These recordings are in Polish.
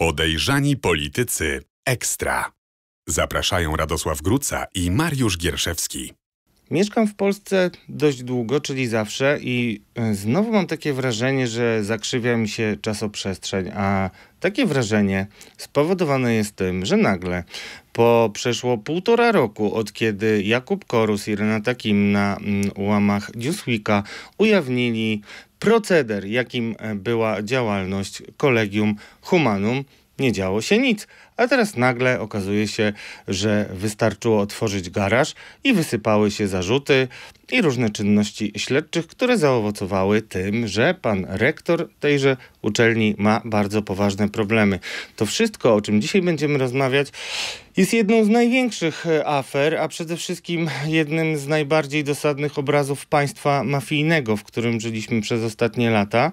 Podejrzani politycy ekstra. Zapraszają Radosław Gruca i Mariusz Gierszewski. Mieszkam w Polsce dość długo, czyli zawsze, i e, znowu mam takie wrażenie, że zakrzywia mi się czasoprzestrzeń, a takie wrażenie spowodowane jest tym, że nagle po przeszło półtora roku od kiedy Jakub Korus i Renata Kim na mm, łamach Newsweeka ujawnili proceder, jakim e, była działalność Kolegium Humanum, nie działo się nic. A teraz nagle okazuje się, że wystarczyło otworzyć garaż i wysypały się zarzuty i różne czynności śledczych, które zaowocowały tym, że pan rektor tejże uczelni ma bardzo poważne problemy. To wszystko, o czym dzisiaj będziemy rozmawiać, jest jedną z największych e, afer, a przede wszystkim jednym z najbardziej dosadnych obrazów państwa mafijnego, w którym żyliśmy przez ostatnie lata,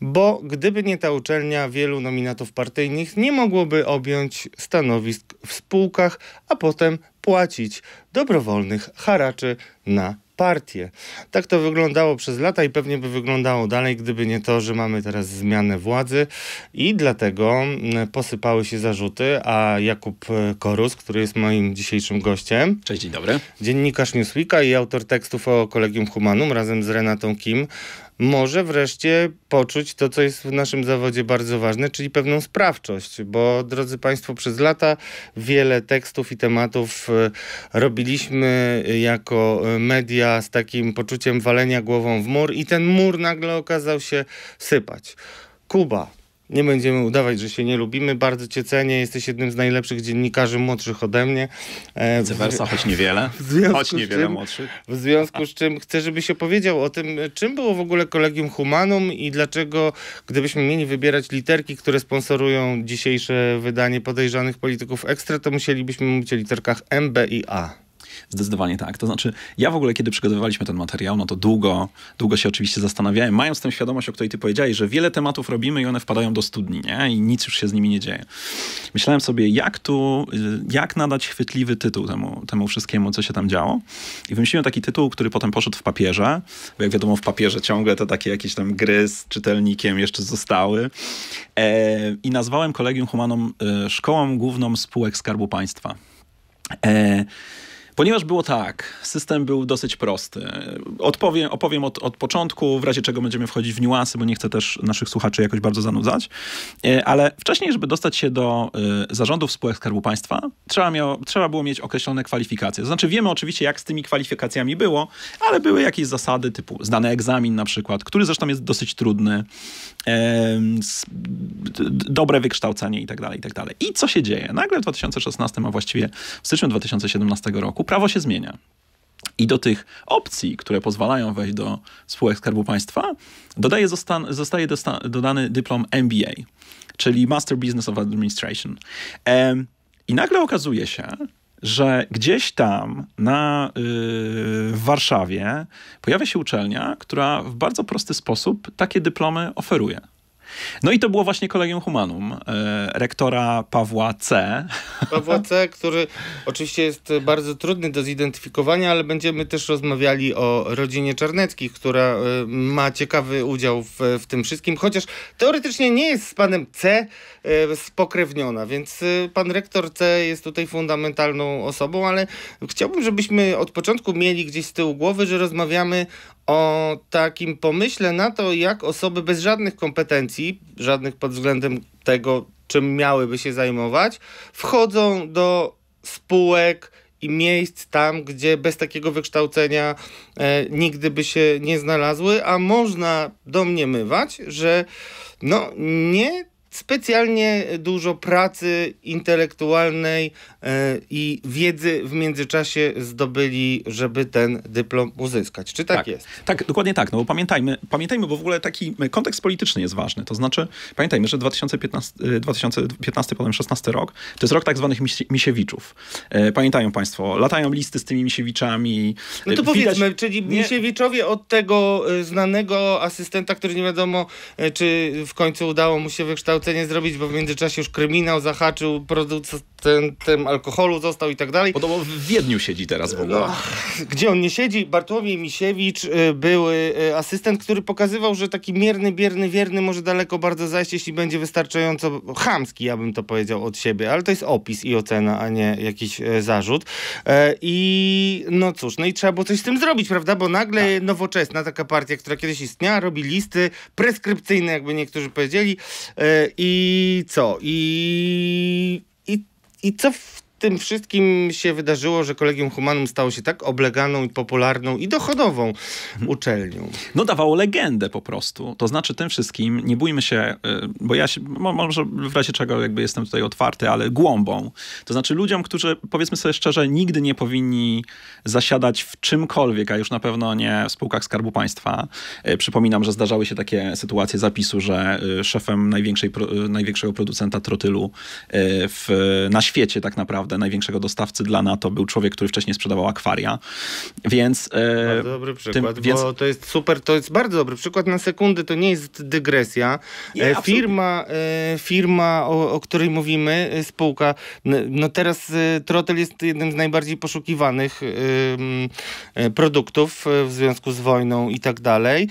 bo gdyby nie ta uczelnia, wielu nominatów partyjnych nie mogłoby objąć stanowisk w spółkach, a potem płacić dobrowolnych haraczy na partię. Tak to wyglądało przez lata i pewnie by wyglądało dalej, gdyby nie to, że mamy teraz zmianę władzy i dlatego mm, posypały się zarzuty, a Jakub e, Korus, który jest moim dzisiejszym gościem. Cześć, dzień dobry. Dziennikarz Newsweeka i autor tekstów o Kolegium Humanum razem z Renatą Kim może wreszcie poczuć to, co jest w naszym zawodzie bardzo ważne, czyli pewną sprawczość, bo drodzy Państwo, przez lata wiele tekstów i tematów e, robiliśmy jako e, media z takim poczuciem walenia głową w mur i ten mur nagle okazał się sypać. Kuba, nie będziemy udawać, że się nie lubimy. Bardzo cię cenię. Jesteś jednym z najlepszych dziennikarzy młodszych ode mnie. E, Cywersa, choć niewiele. Choć niewiele czym, młodszych. W związku z czym chcę, żebyś opowiedział o tym, czym było w ogóle Kolegium Humanum i dlaczego, gdybyśmy mieli wybierać literki, które sponsorują dzisiejsze wydanie podejrzanych polityków ekstra, to musielibyśmy mówić o literkach M, B i A. Zdecydowanie tak. To znaczy, ja w ogóle, kiedy przygotowywaliśmy ten materiał, no to długo, długo się oczywiście zastanawiałem, mając tę świadomość, o której ty powiedziałeś, że wiele tematów robimy i one wpadają do studni, nie? I nic już się z nimi nie dzieje. Myślałem sobie, jak tu, jak nadać chwytliwy tytuł temu, temu wszystkiemu, co się tam działo. I wymyśliłem taki tytuł, który potem poszedł w papierze, bo jak wiadomo, w papierze ciągle te takie jakieś tam gry z czytelnikiem jeszcze zostały. E, I nazwałem Kolegium Humanum e, Szkołą Główną Spółek Skarbu Państwa. E, Ponieważ było tak, system był dosyć prosty. Odpowiem, opowiem od, od początku, w razie czego będziemy wchodzić w niuanse, bo nie chcę też naszych słuchaczy jakoś bardzo zanudzać. E, ale wcześniej, żeby dostać się do e, zarządów spółek Skarbu Państwa, trzeba, miało, trzeba było mieć określone kwalifikacje. To znaczy wiemy oczywiście, jak z tymi kwalifikacjami było, ale były jakieś zasady typu zdany egzamin na przykład, który zresztą jest dosyć trudny, e, dobre wykształcenie itd. Tak itd. Tak I co się dzieje? Nagle w 2016, a właściwie w styczniu 2017 roku, prawo się zmienia. I do tych opcji, które pozwalają wejść do spółek Skarbu Państwa, dodaje, zostan, zostaje dodany dyplom MBA, czyli Master Business of Administration. I nagle okazuje się, że gdzieś tam na, yy, w Warszawie pojawia się uczelnia, która w bardzo prosty sposób takie dyplomy oferuje. No i to było właśnie kolegium Humanum, e, rektora Pawła C. Pawła C, który oczywiście jest bardzo trudny do zidentyfikowania, ale będziemy też rozmawiali o rodzinie Czarneckich, która e, ma ciekawy udział w, w tym wszystkim, chociaż teoretycznie nie jest z panem C e, spokrewniona, więc pan rektor C jest tutaj fundamentalną osobą, ale chciałbym, żebyśmy od początku mieli gdzieś z tyłu głowy, że rozmawiamy o takim pomyśle na to, jak osoby bez żadnych kompetencji, żadnych pod względem tego, czym miałyby się zajmować, wchodzą do spółek i miejsc tam, gdzie bez takiego wykształcenia e, nigdy by się nie znalazły, a można domniemywać, że no nie specjalnie dużo pracy intelektualnej e, i wiedzy w międzyczasie zdobyli, żeby ten dyplom uzyskać. Czy tak, tak, jest? Tak, dokładnie tak. No bo pamiętajmy, pamiętajmy, bo w ogóle taki kontekst polityczny jest ważny. To znaczy, pamiętajmy, że 2015, 2015 e, potem 16 rok, to jest rok tak zwanych Misiewiczów. E, pamiętają państwo, latają listy z tymi Misiewiczami. No to Widać... powiedzmy, czyli Misiewiczowie od tego znanego asystenta, który nie wiadomo, czy w końcu udało mu się wykształcić nie zrobić, bo w międzyczasie już kryminał zahaczył, producentem alkoholu został i tak dalej. Podobno w Wiedniu siedzi teraz w ogóle. Gdzie on nie siedzi? Bartłomiej Misiewicz, y, były y, asystent, który pokazywał, że taki mierny, bierny, wierny może daleko bardzo zajść, jeśli będzie wystarczająco chamski, ja bym to powiedział od siebie, ale to jest opis i ocena, a nie jakiś e, zarzut. E, I no cóż, no i trzeba było coś z tym zrobić, prawda? Bo nagle tak. nowoczesna taka partia, która kiedyś istniała, robi listy preskrypcyjne, jakby niektórzy powiedzieli, e, i co? I, i, i co w tym wszystkim się wydarzyło, że Kolegium Humanum stało się tak obleganą i popularną i dochodową uczelnią. No dawało legendę po prostu. To znaczy tym wszystkim, nie bójmy się, e, bo ja się, może w razie czego jakby jestem tutaj otwarty, ale głąbą. To znaczy ludziom, którzy powiedzmy sobie szczerze, nigdy nie powinni zasiadać w czymkolwiek, a już na pewno nie w spółkach Skarbu Państwa. E, przypominam, że zdarzały się takie sytuacje zapisu, że e, szefem największej, największego producenta trotylu w, na świecie tak naprawdę naprawdę największego dostawcy dla NATO był człowiek, który wcześniej sprzedawał akwaria. Więc. E, dobry przykład, tym, więc... bo to jest super, to jest bardzo dobry przykład. Na sekundy to nie jest dygresja. Nie, e, firma, e, firma o, o, której mówimy, e, spółka, no teraz e, Trotel jest jednym z najbardziej poszukiwanych produktów w związku z wojną i tak dalej.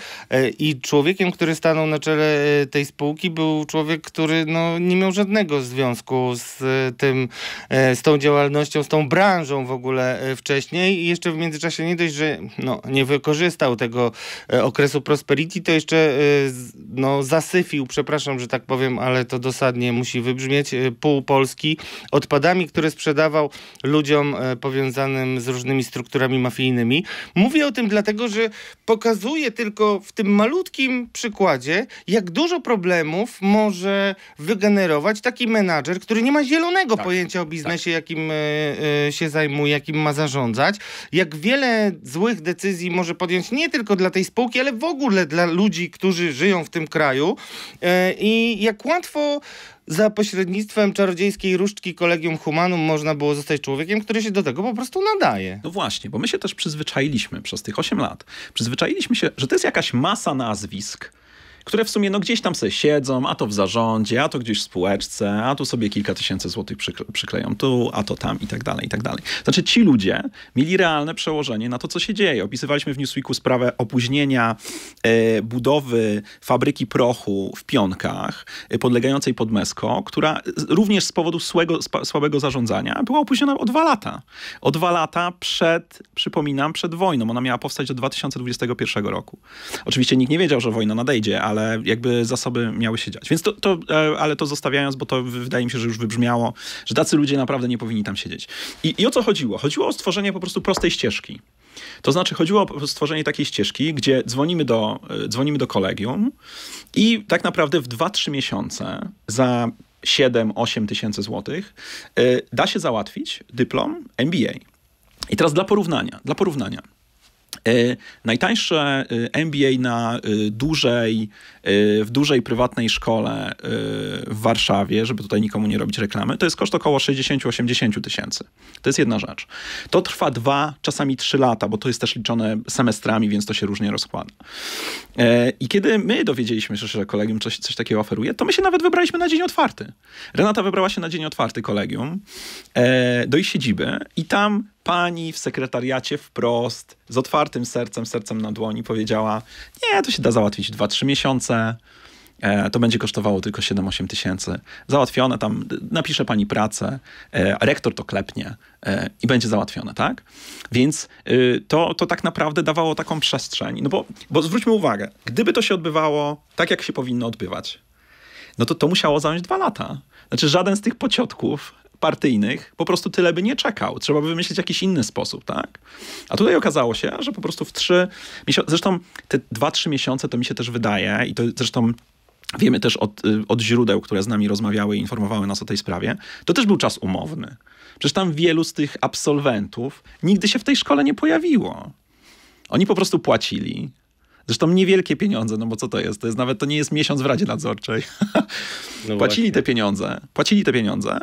I człowiekiem, który stanął na czele tej spółki, był człowiek, który no, nie miał żadnego związku z tym, z tą działalnością, z tą branżą w ogóle e, wcześniej i jeszcze w międzyczasie nie dość, że no, nie wykorzystał tego e, okresu prosperity, to jeszcze e, no, zasyfił, przepraszam, że tak powiem, ale to dosadnie musi wybrzmieć, pół Polski odpadami, które sprzedawał ludziom powiązanym z różnymi strukturami mafijnymi. Mówię o tym dlatego, że pokazuje tylko w tym malutkim przykładzie, jak dużo problemów może wygenerować taki menadżer, który nie ma zielonego tak. pojęcia o biznesie, jakim e, e, się zajmuje, jakim ma zarządzać, jak wiele złych decyzji może podjąć nie tylko dla tej spółki, ale w ogóle dla ludzi, którzy żyją w tym kraju e, i jak łatwo za pośrednictwem czarodziejskiej różdżki kolegium humanum można było zostać człowiekiem, który się do tego po prostu nadaje. No właśnie, bo my się też przyzwyczailiśmy przez tych 8 lat. Przyzwyczailiśmy się, że to jest jakaś masa nazwisk, które w sumie no gdzieś tam sobie siedzą, a to w zarządzie, a to gdzieś w spółeczce, a tu sobie kilka tysięcy złotych przykle przykleją tu, a to tam i tak dalej, i tak dalej. Znaczy ci ludzie mieli realne przełożenie na to, co się dzieje. Opisywaliśmy w Newsweeku sprawę opóźnienia e, budowy fabryki prochu w Pionkach, e, podlegającej pod MESCO, która również z powodu słego, słabego zarządzania była opóźniona o dwa lata. O dwa lata przed, przypominam, przed wojną. Ona miała powstać do 2021 roku. Oczywiście nikt nie wiedział, że wojna nadejdzie, ale ale jakby zasoby miały się dziać. Więc to, to, e, ale to zostawiając, bo to wydaje mi się, że już wybrzmiało, że tacy ludzie naprawdę nie powinni tam siedzieć. I, i o co chodziło? Chodziło o stworzenie po prostu prostej ścieżki. To znaczy, chodziło o stworzenie takiej ścieżki, gdzie dzwonimy do, e, dzwonimy do kolegium i tak naprawdę w 2-3 miesiące za 7-8 tysięcy złotych e, da się załatwić dyplom MBA. I teraz dla porównania, dla porównania. E, najtańsze MBA e, na e, dużej, w dużej prywatnej szkole w Warszawie, żeby tutaj nikomu nie robić reklamy, to jest koszt około 60-80 tysięcy. To jest jedna rzecz. To trwa dwa, czasami trzy lata, bo to jest też liczone semestrami, więc to się różnie rozkłada. I kiedy my dowiedzieliśmy się, że kolegium coś, coś takiego oferuje, to my się nawet wybraliśmy na dzień otwarty. Renata wybrała się na dzień otwarty kolegium do ich siedziby i tam pani w sekretariacie wprost, z otwartym sercem, sercem na dłoni powiedziała: Nie, to się da załatwić 2-3 miesiące. E, to będzie kosztowało tylko 7-8 tysięcy. Załatwione, tam napisze pani pracę, e, rektor to klepnie e, i będzie załatwione, tak? Więc y, to, to tak naprawdę dawało taką przestrzeń. No bo, bo zwróćmy uwagę, gdyby to się odbywało tak, jak się powinno odbywać, no to to musiało zająć dwa lata. Znaczy żaden z tych pociotków partyjnych po prostu tyle by nie czekał. Trzeba by wymyślić jakiś inny sposób, tak? A tutaj okazało się, że po prostu w trzy miesiące, zresztą te dwa, trzy miesiące to mi się też wydaje i to zresztą wiemy też od, y, od źródeł, które z nami rozmawiały i informowały nas o tej sprawie, to też był czas umowny. Przecież tam wielu z tych absolwentów nigdy się w tej szkole nie pojawiło. Oni po prostu płacili. Zresztą niewielkie pieniądze, no bo co to jest? To jest nawet to nie jest miesiąc w Radzie Nadzorczej. No płacili właśnie. te pieniądze, płacili te pieniądze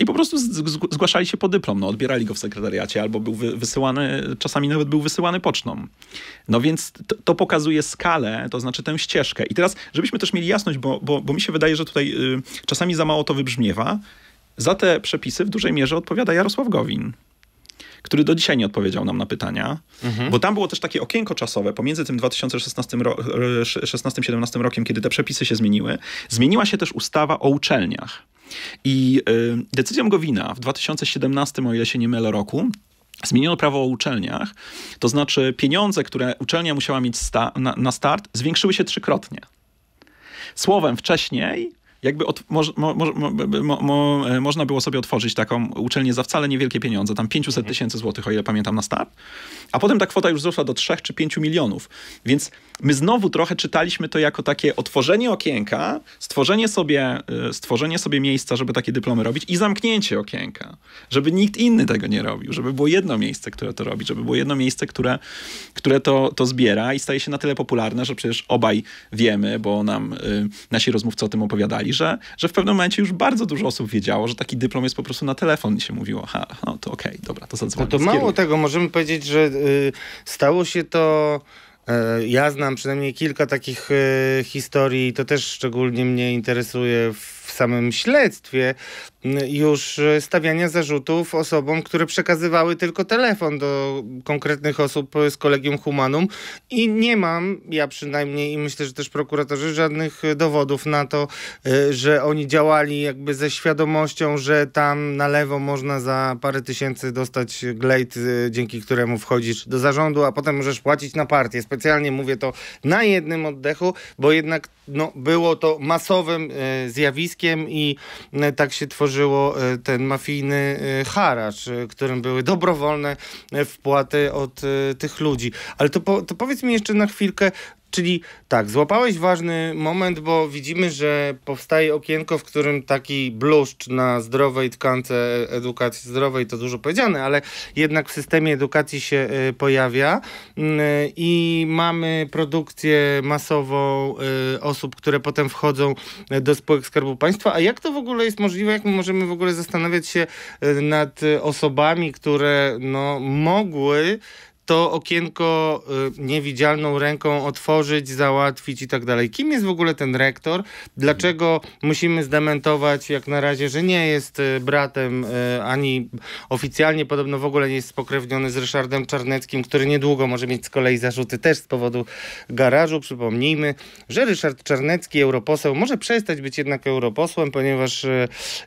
i po prostu zgłaszali się po dyplom, no, odbierali go w sekretariacie, albo był wysyłany, czasami nawet był wysyłany pocztą. No więc to, to pokazuje skalę, to znaczy tę ścieżkę. I teraz, żebyśmy też mieli jasność, bo, bo, bo mi się wydaje, że tutaj y, czasami za mało to wybrzmiewa, za te przepisy w dużej mierze odpowiada Jarosław Gowin który do dzisiaj nie odpowiedział nam na pytania, mhm. bo tam było też takie okienko czasowe pomiędzy tym 2016-2017 e, rokiem, kiedy te przepisy się zmieniły. Zmieniła się też ustawa o uczelniach. I e, decyzją Gowina w 2017, o ile się nie mylę, roku Zmieniono prawo o uczelniach, to znaczy pieniądze, które uczelnia musiała mieć sta na, na, start, zwiększyły się trzykrotnie. Słowem, wcześniej jakby od, mo, mo, mo, e, można było sobie otworzyć taką uczelnię za wcale niewielkie pieniądze, tam 500 mhm. tysięcy złotych, o ile pamiętam, na start, a potem ta kwota już wzrosła do 3 czy 5 milionów. Więc my znowu trochę czytaliśmy to jako takie otworzenie okienka, stworzenie sobie, e, stworzenie sobie miejsca, żeby takie dyplomy robić i zamknięcie okienka, żeby nikt inny tego nie robił, żeby było jedno miejsce, które to robi, żeby było jedno miejsce, które, które to, to zbiera i staje się na tyle popularne, że przecież obaj wiemy, bo nam y, nasi rozmówcy o tym opowiadali, że, że w pewnym momencie już bardzo dużo osób wiedziało, że taki dyplom jest po prostu na telefon i się mówiło, ha, no to okej, okay, dobra, to zadzwonię. No to mało tego, możemy powiedzieć, że y, stało się to... E, ja znam przynajmniej kilka takich e, historii, to też szczególnie mnie interesuje w w samym śledztwie mm, już e, stawiania zarzutów osobom, które przekazywały tylko telefon do konkretnych osób z kolegium humanum i nie mam, ja przynajmniej i myślę, że też prokuratorzy, żadnych dowodów na to, e, że oni działali jakby ze świadomością, że tam na lewo można za parę tysięcy dostać glejt, e, dzięki któremu wchodzisz do zarządu, a potem możesz płacić na partię. Specjalnie mówię to na jednym oddechu, bo jednak no, było to masowym zjawiskiem, i e, tak się tworzyło e, ten mafijny e, haracz, którym były dobrowolne wpłaty od tych ludzi. Ale to, po, to powiedz mi jeszcze na chwilkę, Czyli tak, złapałeś ważny moment, bo widzimy, że powstaje okienko, w którym taki bluszcz na zdrowej tkance edukacji zdrowej, to dużo powiedziane, ale jednak w systemie edukacji się y, pojawia mm, i mamy produkcję masową y, osób, które potem wchodzą y, do spółek Skarbu Państwa. A jak to w ogóle jest możliwe? Jak my możemy w ogóle zastanawiać się nad osobami, które no, mogły to okienko y, niewidzialną ręką otworzyć, załatwić i tak dalej. Kim jest w ogóle ten rektor? Dlaczego musimy zdementować jak na razie, że nie jest y, bratem y, ani oficjalnie podobno w ogóle nie jest spokrewniony z Ryszardem Czarneckim, który niedługo może mieć z kolei zarzuty też z powodu garażu. Przypomnijmy, że Ryszard Czarnecki, europoseł, może przestać być jednak europosłem, ponieważ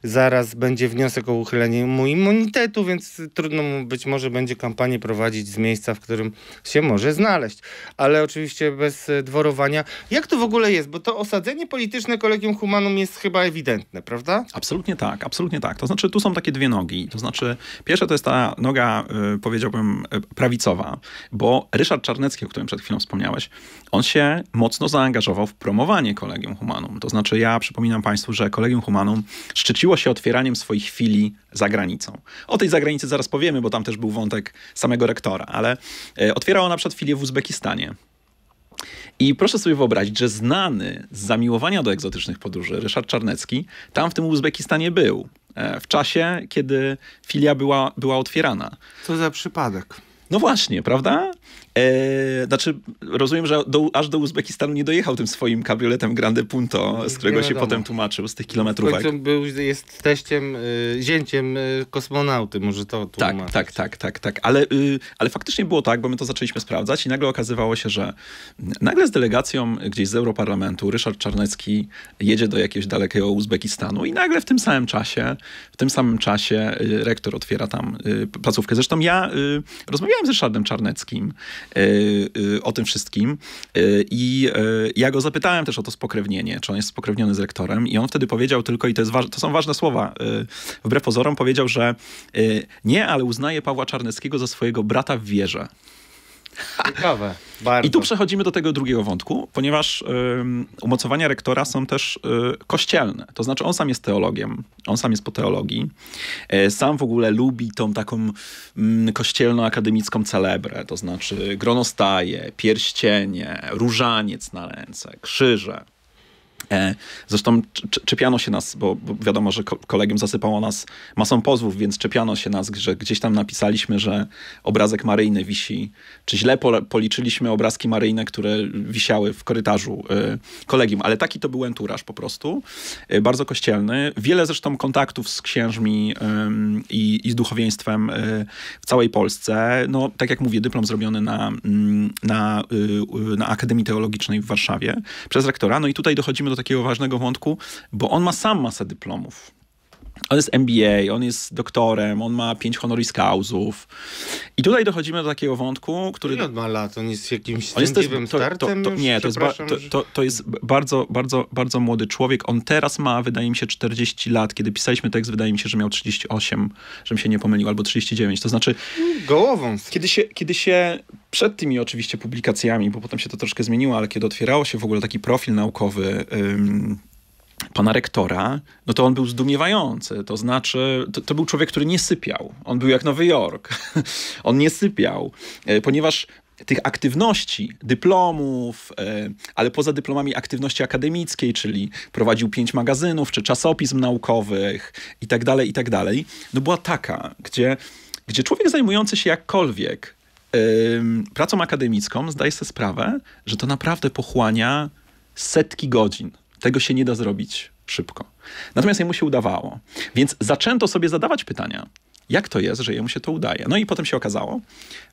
zaraz będzie wniosek o uchylenie mu immunitetu, więc trudno mu być może będzie kampanię prowadzić z miejsca miejsca, w którym się może znaleźć. Ale oczywiście bez e, dworowania. Jak to w ogóle jest? Bo to osadzenie polityczne kolegium humanum jest chyba ewidentne, prawda? Absolutnie tak, absolutnie tak. To znaczy, tu są takie dwie nogi. To znaczy, pierwsza to jest ta noga, e, powiedziałbym, e, prawicowa, bo Ryszard Czarnecki, o którym przed chwilą wspomniałeś, on się mocno zaangażował w promowanie kolegium humanum. To znaczy, ja przypominam Państwu, że kolegium humanum szczyciło się otwieraniem swoich filii za granicą. O tej zagranicy zaraz powiemy, bo tam też był wątek samego rektora, ale E, Otwierała ona przed filię w Uzbekistanie. I proszę sobie wyobrazić, że znany z zamiłowania do egzotycznych podróży Ryszard Czarnecki tam w tym Uzbekistanie był e, w czasie, kiedy filia była, była otwierana. Co za przypadek. No właśnie, prawda? E, znaczy, rozumiem, że do, aż do Uzbekistanu nie dojechał tym swoim kabrioletem Grande Punto, z którego się potem tłumaczył, z tych kilometrówek. był, jest teściem, y, zięciem y, kosmonauty, może to tłumaczyć. Tak, tak, tak, tak, tak. Ale, y, ale faktycznie było tak, bo my to zaczęliśmy sprawdzać i nagle okazywało się, że nagle z delegacją gdzieś z Europarlamentu Ryszard Czarnecki jedzie do jakiegoś dalekiego Uzbekistanu i nagle w tym samym czasie, w tym samym czasie y, rektor otwiera tam y, placówkę. Zresztą ja y, rozmawiałem z Ryszardem Czarneckim Y, y, o tym wszystkim. Y, I ja go zapytałem też o to spokrewnienie, czy on jest spokrewniony z rektorem i on wtedy powiedział tylko, i to, jest to są ważne słowa, wbrew pozorom powiedział, że nie, ale uznaje Pawła Czarneckiego za swojego brata w wierze. Ciekawe. Bardzo. I tu przechodzimy do tego drugiego wątku, ponieważ um, umocowania rektora są też um, kościelne. To znaczy, on sam jest teologiem, on sam jest po teologii. E, sam w ogóle lubi tą taką mm, kościelno-akademicką celebrę, to znaczy gronostaje, pierścienie, różaniec na ręce, krzyże. E, zresztą czepiano się nas, bo, wiadomo, że kolegium zasypało nas masą pozwów, więc czepiano się nas, że gdzieś tam napisaliśmy, że obrazek Maryjny wisi, czy źle policzyliśmy obrazki Maryjne, które wisiały w korytarzu e, kolegium, ale taki to był enturaż po prostu, e, bardzo kościelny. Wiele zresztą kontaktów z księżmi i, i z duchowieństwem w całej Polsce. No, tak jak mówię, dyplom zrobiony na, mm, na, y, y, na Akademii Teologicznej w Warszawie przez rektora. No i tutaj dochodzimy do takiego ważnego wątku, bo on ma sam masę dyplomów. On jest MBA, on jest doktorem, on ma pięć honoris causów. I tutaj dochodzimy do takiego wątku, który... Ile on ma lat? On jest jakimś on jest też, to, startem? To, to, nie, to jest, ba, to, to, jest bardzo, bardzo, bardzo młody człowiek. On teraz ma, wydaje mi się, 40 lat. Kiedy pisaliśmy tekst, wydaje mi się, że miał 38, żebym się nie pomylił, albo 39. To znaczy... Gołową. Kiedy się, kiedy się przed tymi oczywiście publikacjami, bo potem się to troszkę zmieniło, ale kiedy otwierało się w ogóle taki profil naukowy... Ym, pana rektora, no to on był zdumiewający. To znaczy, to, to, był człowiek, który nie sypiał. On był jak Nowy Jork. on nie sypiał, e, ponieważ tych aktywności, dyplomów, e, ale poza dyplomami aktywności akademickiej, czyli prowadził pięć magazynów, czy czasopism naukowych itd., tak itd., tak no była taka, gdzie, gdzie człowiek zajmujący się jakkolwiek pracą akademicką zdaje sobie sprawę, że to naprawdę pochłania setki godzin tego się nie da zrobić szybko. Natomiast jemu się udawało. Więc zaczęto sobie zadawać pytania, jak to jest, że jemu się to udaje. No i potem się okazało,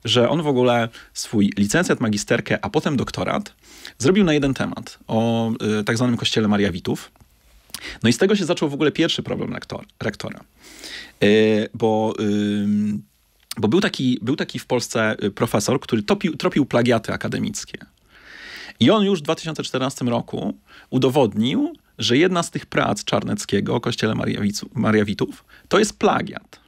że on w ogóle swój licencjat, magisterkę, a potem doktorat zrobił na jeden temat o y, tak zwanym kościele Mariawitów. No i z tego się zaczął w ogóle pierwszy problem rektor, rektora. Y, bo y, bo był taki, był taki w Polsce y, profesor, który topił, tropił plagiaty akademickie. I on już w 2014 roku udowodnił, że jedna z tych prac Czarneckiego o kościele Mariawitów to jest plagiat.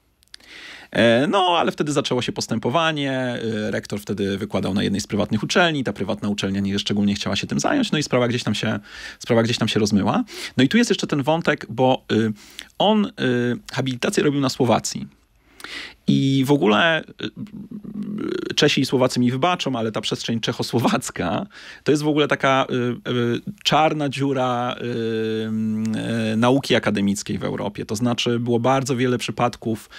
E, no, ale wtedy zaczęło się postępowanie. E, rektor wtedy wykładał na jednej z prywatnych uczelni. Ta prywatna uczelnia nie szczególnie chciała się tym zająć, no i sprawa gdzieś tam się, sprawa gdzieś tam się rozmyła. No i tu jest jeszcze ten wątek, bo y, on y, habilitację robił na Słowacji. I w ogóle e, Czesi i Słowacy mi wybaczą, ale ta przestrzeń czechosłowacka to jest w ogóle taka e, e, czarna dziura nauki akademickiej w Europie. To znaczy było bardzo wiele przypadków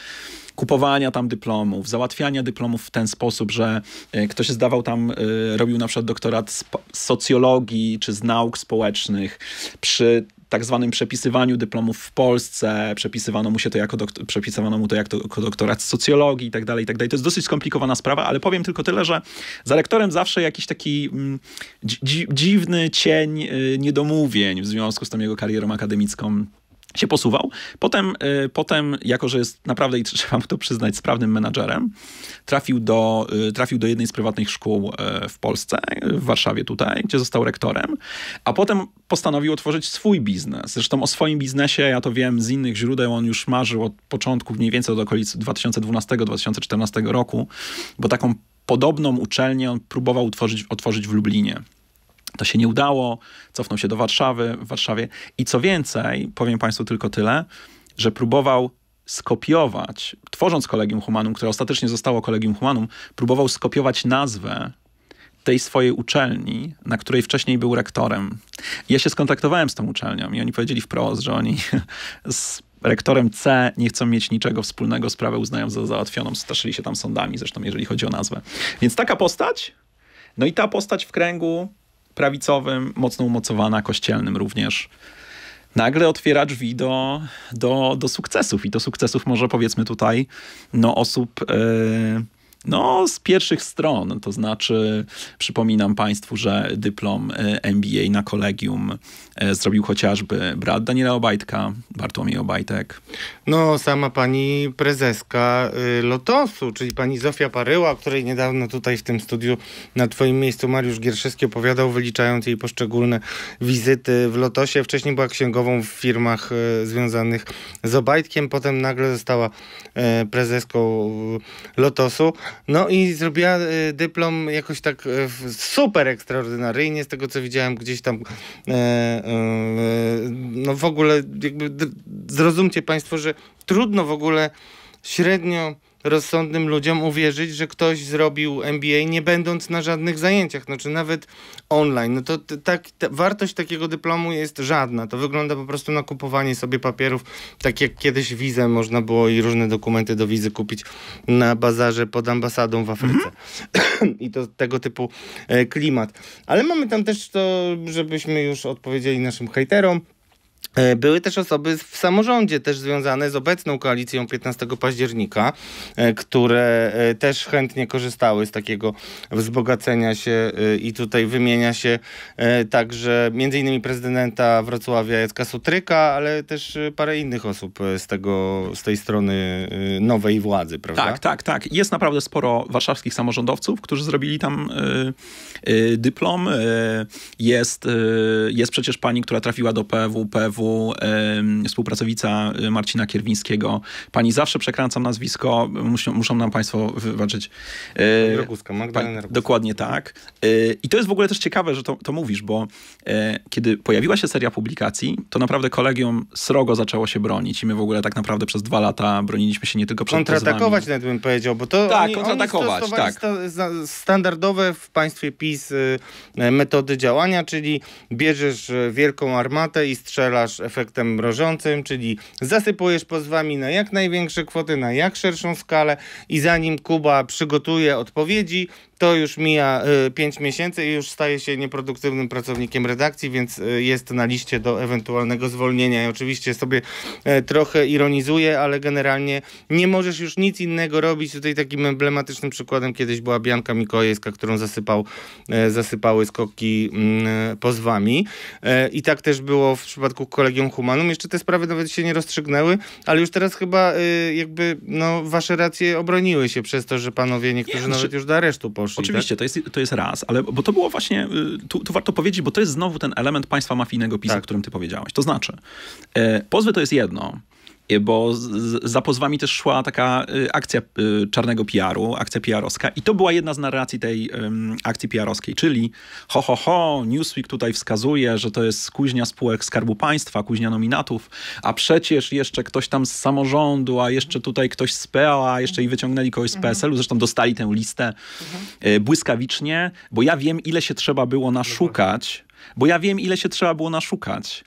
kupowania tam dyplomów, załatwiania dyplomów w ten sposób, że ktoś zdawał tam, robił na przykład doktorat z socjologii czy z nauk społecznych przy tak zwanym przepisywaniu dyplomów w Polsce, przepisywano mu, się to jako doktor, przepisywano mu to jako doktorat z socjologii i tak dalej, i tak dalej. To jest dosyć skomplikowana sprawa, ale powiem tylko tyle, że za lektorem zawsze jakiś taki mm, dziwny cień y, niedomówień w związku z tą jego karierą akademicką się posuwał. Potem, y, potem, jako że jest naprawdę, i trzeba mu to przyznać, sprawnym menadżerem, trafił do, y, trafił do jednej z prywatnych szkół y, w Polsce, w Warszawie tutaj, gdzie został rektorem, a potem postanowił otworzyć swój biznes. Zresztą o swoim biznesie, ja to wiem z innych źródeł, on już marzył od początku, mniej więcej od okolic 2012-2014 roku, bo taką podobną uczelnię on próbował utworzyć, otworzyć w Lublinie. To się nie udało, cofnął się do Warszawy, w Warszawie. I co więcej, powiem Państwu tylko tyle, że próbował skopiować, tworząc Kolegium Humanum, które ostatecznie zostało Kolegium Humanum, próbował skopiować nazwę tej swojej uczelni, na której wcześniej był rektorem. Ja się skontaktowałem z tą uczelnią i oni powiedzieli wprost, że oni z rektorem C nie chcą mieć niczego wspólnego, sprawę uznają za załatwioną, straszyli się tam sądami, zresztą jeżeli chodzi o nazwę. Więc taka postać, no i ta postać w kręgu prawicowym, mocno umocowana, kościelnym również, nagle otwiera drzwi do, do, do sukcesów i do sukcesów może powiedzmy tutaj no, osób... Yy, no, z pierwszych stron, to znaczy przypominam Państwu, że dyplom e, MBA na kolegium e, zrobił chociażby brat Daniela Obajtka, Bartłomiej Obajtek. No, sama pani prezeska y, Lotosu, czyli pani Zofia Paryła, której niedawno tutaj w tym studiu na twoim miejscu Mariusz Gierszewski opowiadał, wyliczając jej poszczególne wizyty w Lotosie. Wcześniej była księgową w firmach y, związanych z Obajtkiem, potem nagle została e, prezeską y, Lotosu. No i zrobiła y, dyplom jakoś tak y, super ekstraordynaryjnie, z tego co widziałem gdzieś tam. E, e, no w ogóle, jakby zrozumcie Państwo, że trudno w ogóle średnio rozsądnym ludziom uwierzyć, że ktoś zrobił MBA nie będąc na żadnych zajęciach, znaczy nawet online. No to tak, wartość takiego dyplomu jest żadna. To wygląda po prostu na kupowanie sobie papierów, tak jak kiedyś wizę można było i różne dokumenty do wizy kupić na bazarze pod ambasadą w Afryce. Mhm. I to tego typu e, klimat. Ale mamy tam też to, żebyśmy już odpowiedzieli naszym hejterom. E, były też osoby w samorządzie, też związane z obecną koalicją 15 października, e, które e, też chętnie korzystały z takiego wzbogacenia się i tutaj wymienia się także między innymi prezydenta Wrocławia Jacka Sutryka, ale też parę innych osób z, tego, z tej strony nowej władzy, prawda? Tak, tak, tak. Jest naprawdę sporo warszawskich samorządowców, którzy zrobili tam dyplom. Jest, jest przecież pani, która trafiła do PWP WWF-u, y, Marcina Kierwińskiego. Pani zawsze przekręcam nazwisko, muszą, muszą nam państwo wybaczyć. Roguska, y, Magdalena Roguska. Dokładnie tak. Y, I to jest w ogóle też ciekawe, że to, to mówisz, bo e, kiedy pojawiła się seria publikacji, to naprawdę kolegium srogo zaczęło się bronić i my w ogóle tak naprawdę przez dwa lata broniliśmy się nie tylko przed Kontratakować nawet bym powiedział, bo to tak, oni, kontratakować, oni tak. standardowe w państwie PiS metody działania, czyli bierzesz wielką armatę i strzelasz efektem mrożącym, czyli zasypujesz pozwami na jak największe kwoty, na jak szerszą skalę i zanim Kuba przygotuje odpowiedzi, to już mija 5 y, miesięcy i już staje się nieproduktywnym pracownikiem redakcji, więc y, jest na liście do ewentualnego zwolnienia. I oczywiście sobie e, trochę ironizuję, ale generalnie nie możesz już nic innego robić. Tutaj takim emblematycznym przykładem kiedyś była Bianka Mikojewska, którą zasypał, e, zasypały skoki mm, e, pozwami. I tak też było w przypadku Kolegium Humanum. Jeszcze te sprawy nawet się nie rozstrzygnęły, ale już teraz chyba y, jakby no, wasze racje obroniły się przez to, że panowie niektórzy nie, znaczy- nawet już do aresztu poszli. Oczywiście, tak? to, jest, to jest raz, ale bo to było właśnie, y, tu, tu, warto powiedzieć, bo to jest znowu ten element państwa mafijnego PiS, tak. o którym ty powiedziałeś. To znaczy, e, pozwy to jest jedno, Y, bo za pozwami też szła taka y, akcja y, czarnego PR-u, akcja PR-owska i to była jedna z narracji tej akcji PR-owskiej, czyli ho, ho, ho, Newsweek tutaj wskazuje, że to jest kuźnia spółek Skarbu Państwa, kuźnia nominatów, a przecież jeszcze ktoś tam z samorządu, a jeszcze tutaj ktoś z PO, a jeszcze i wyciągnęli kogoś z mhm. PSL-u, zresztą dostali tę listę mhm. błyskawicznie, bo ja wiem, ile się trzeba było naszukać, bo ja wiem, ile się trzeba było naszukać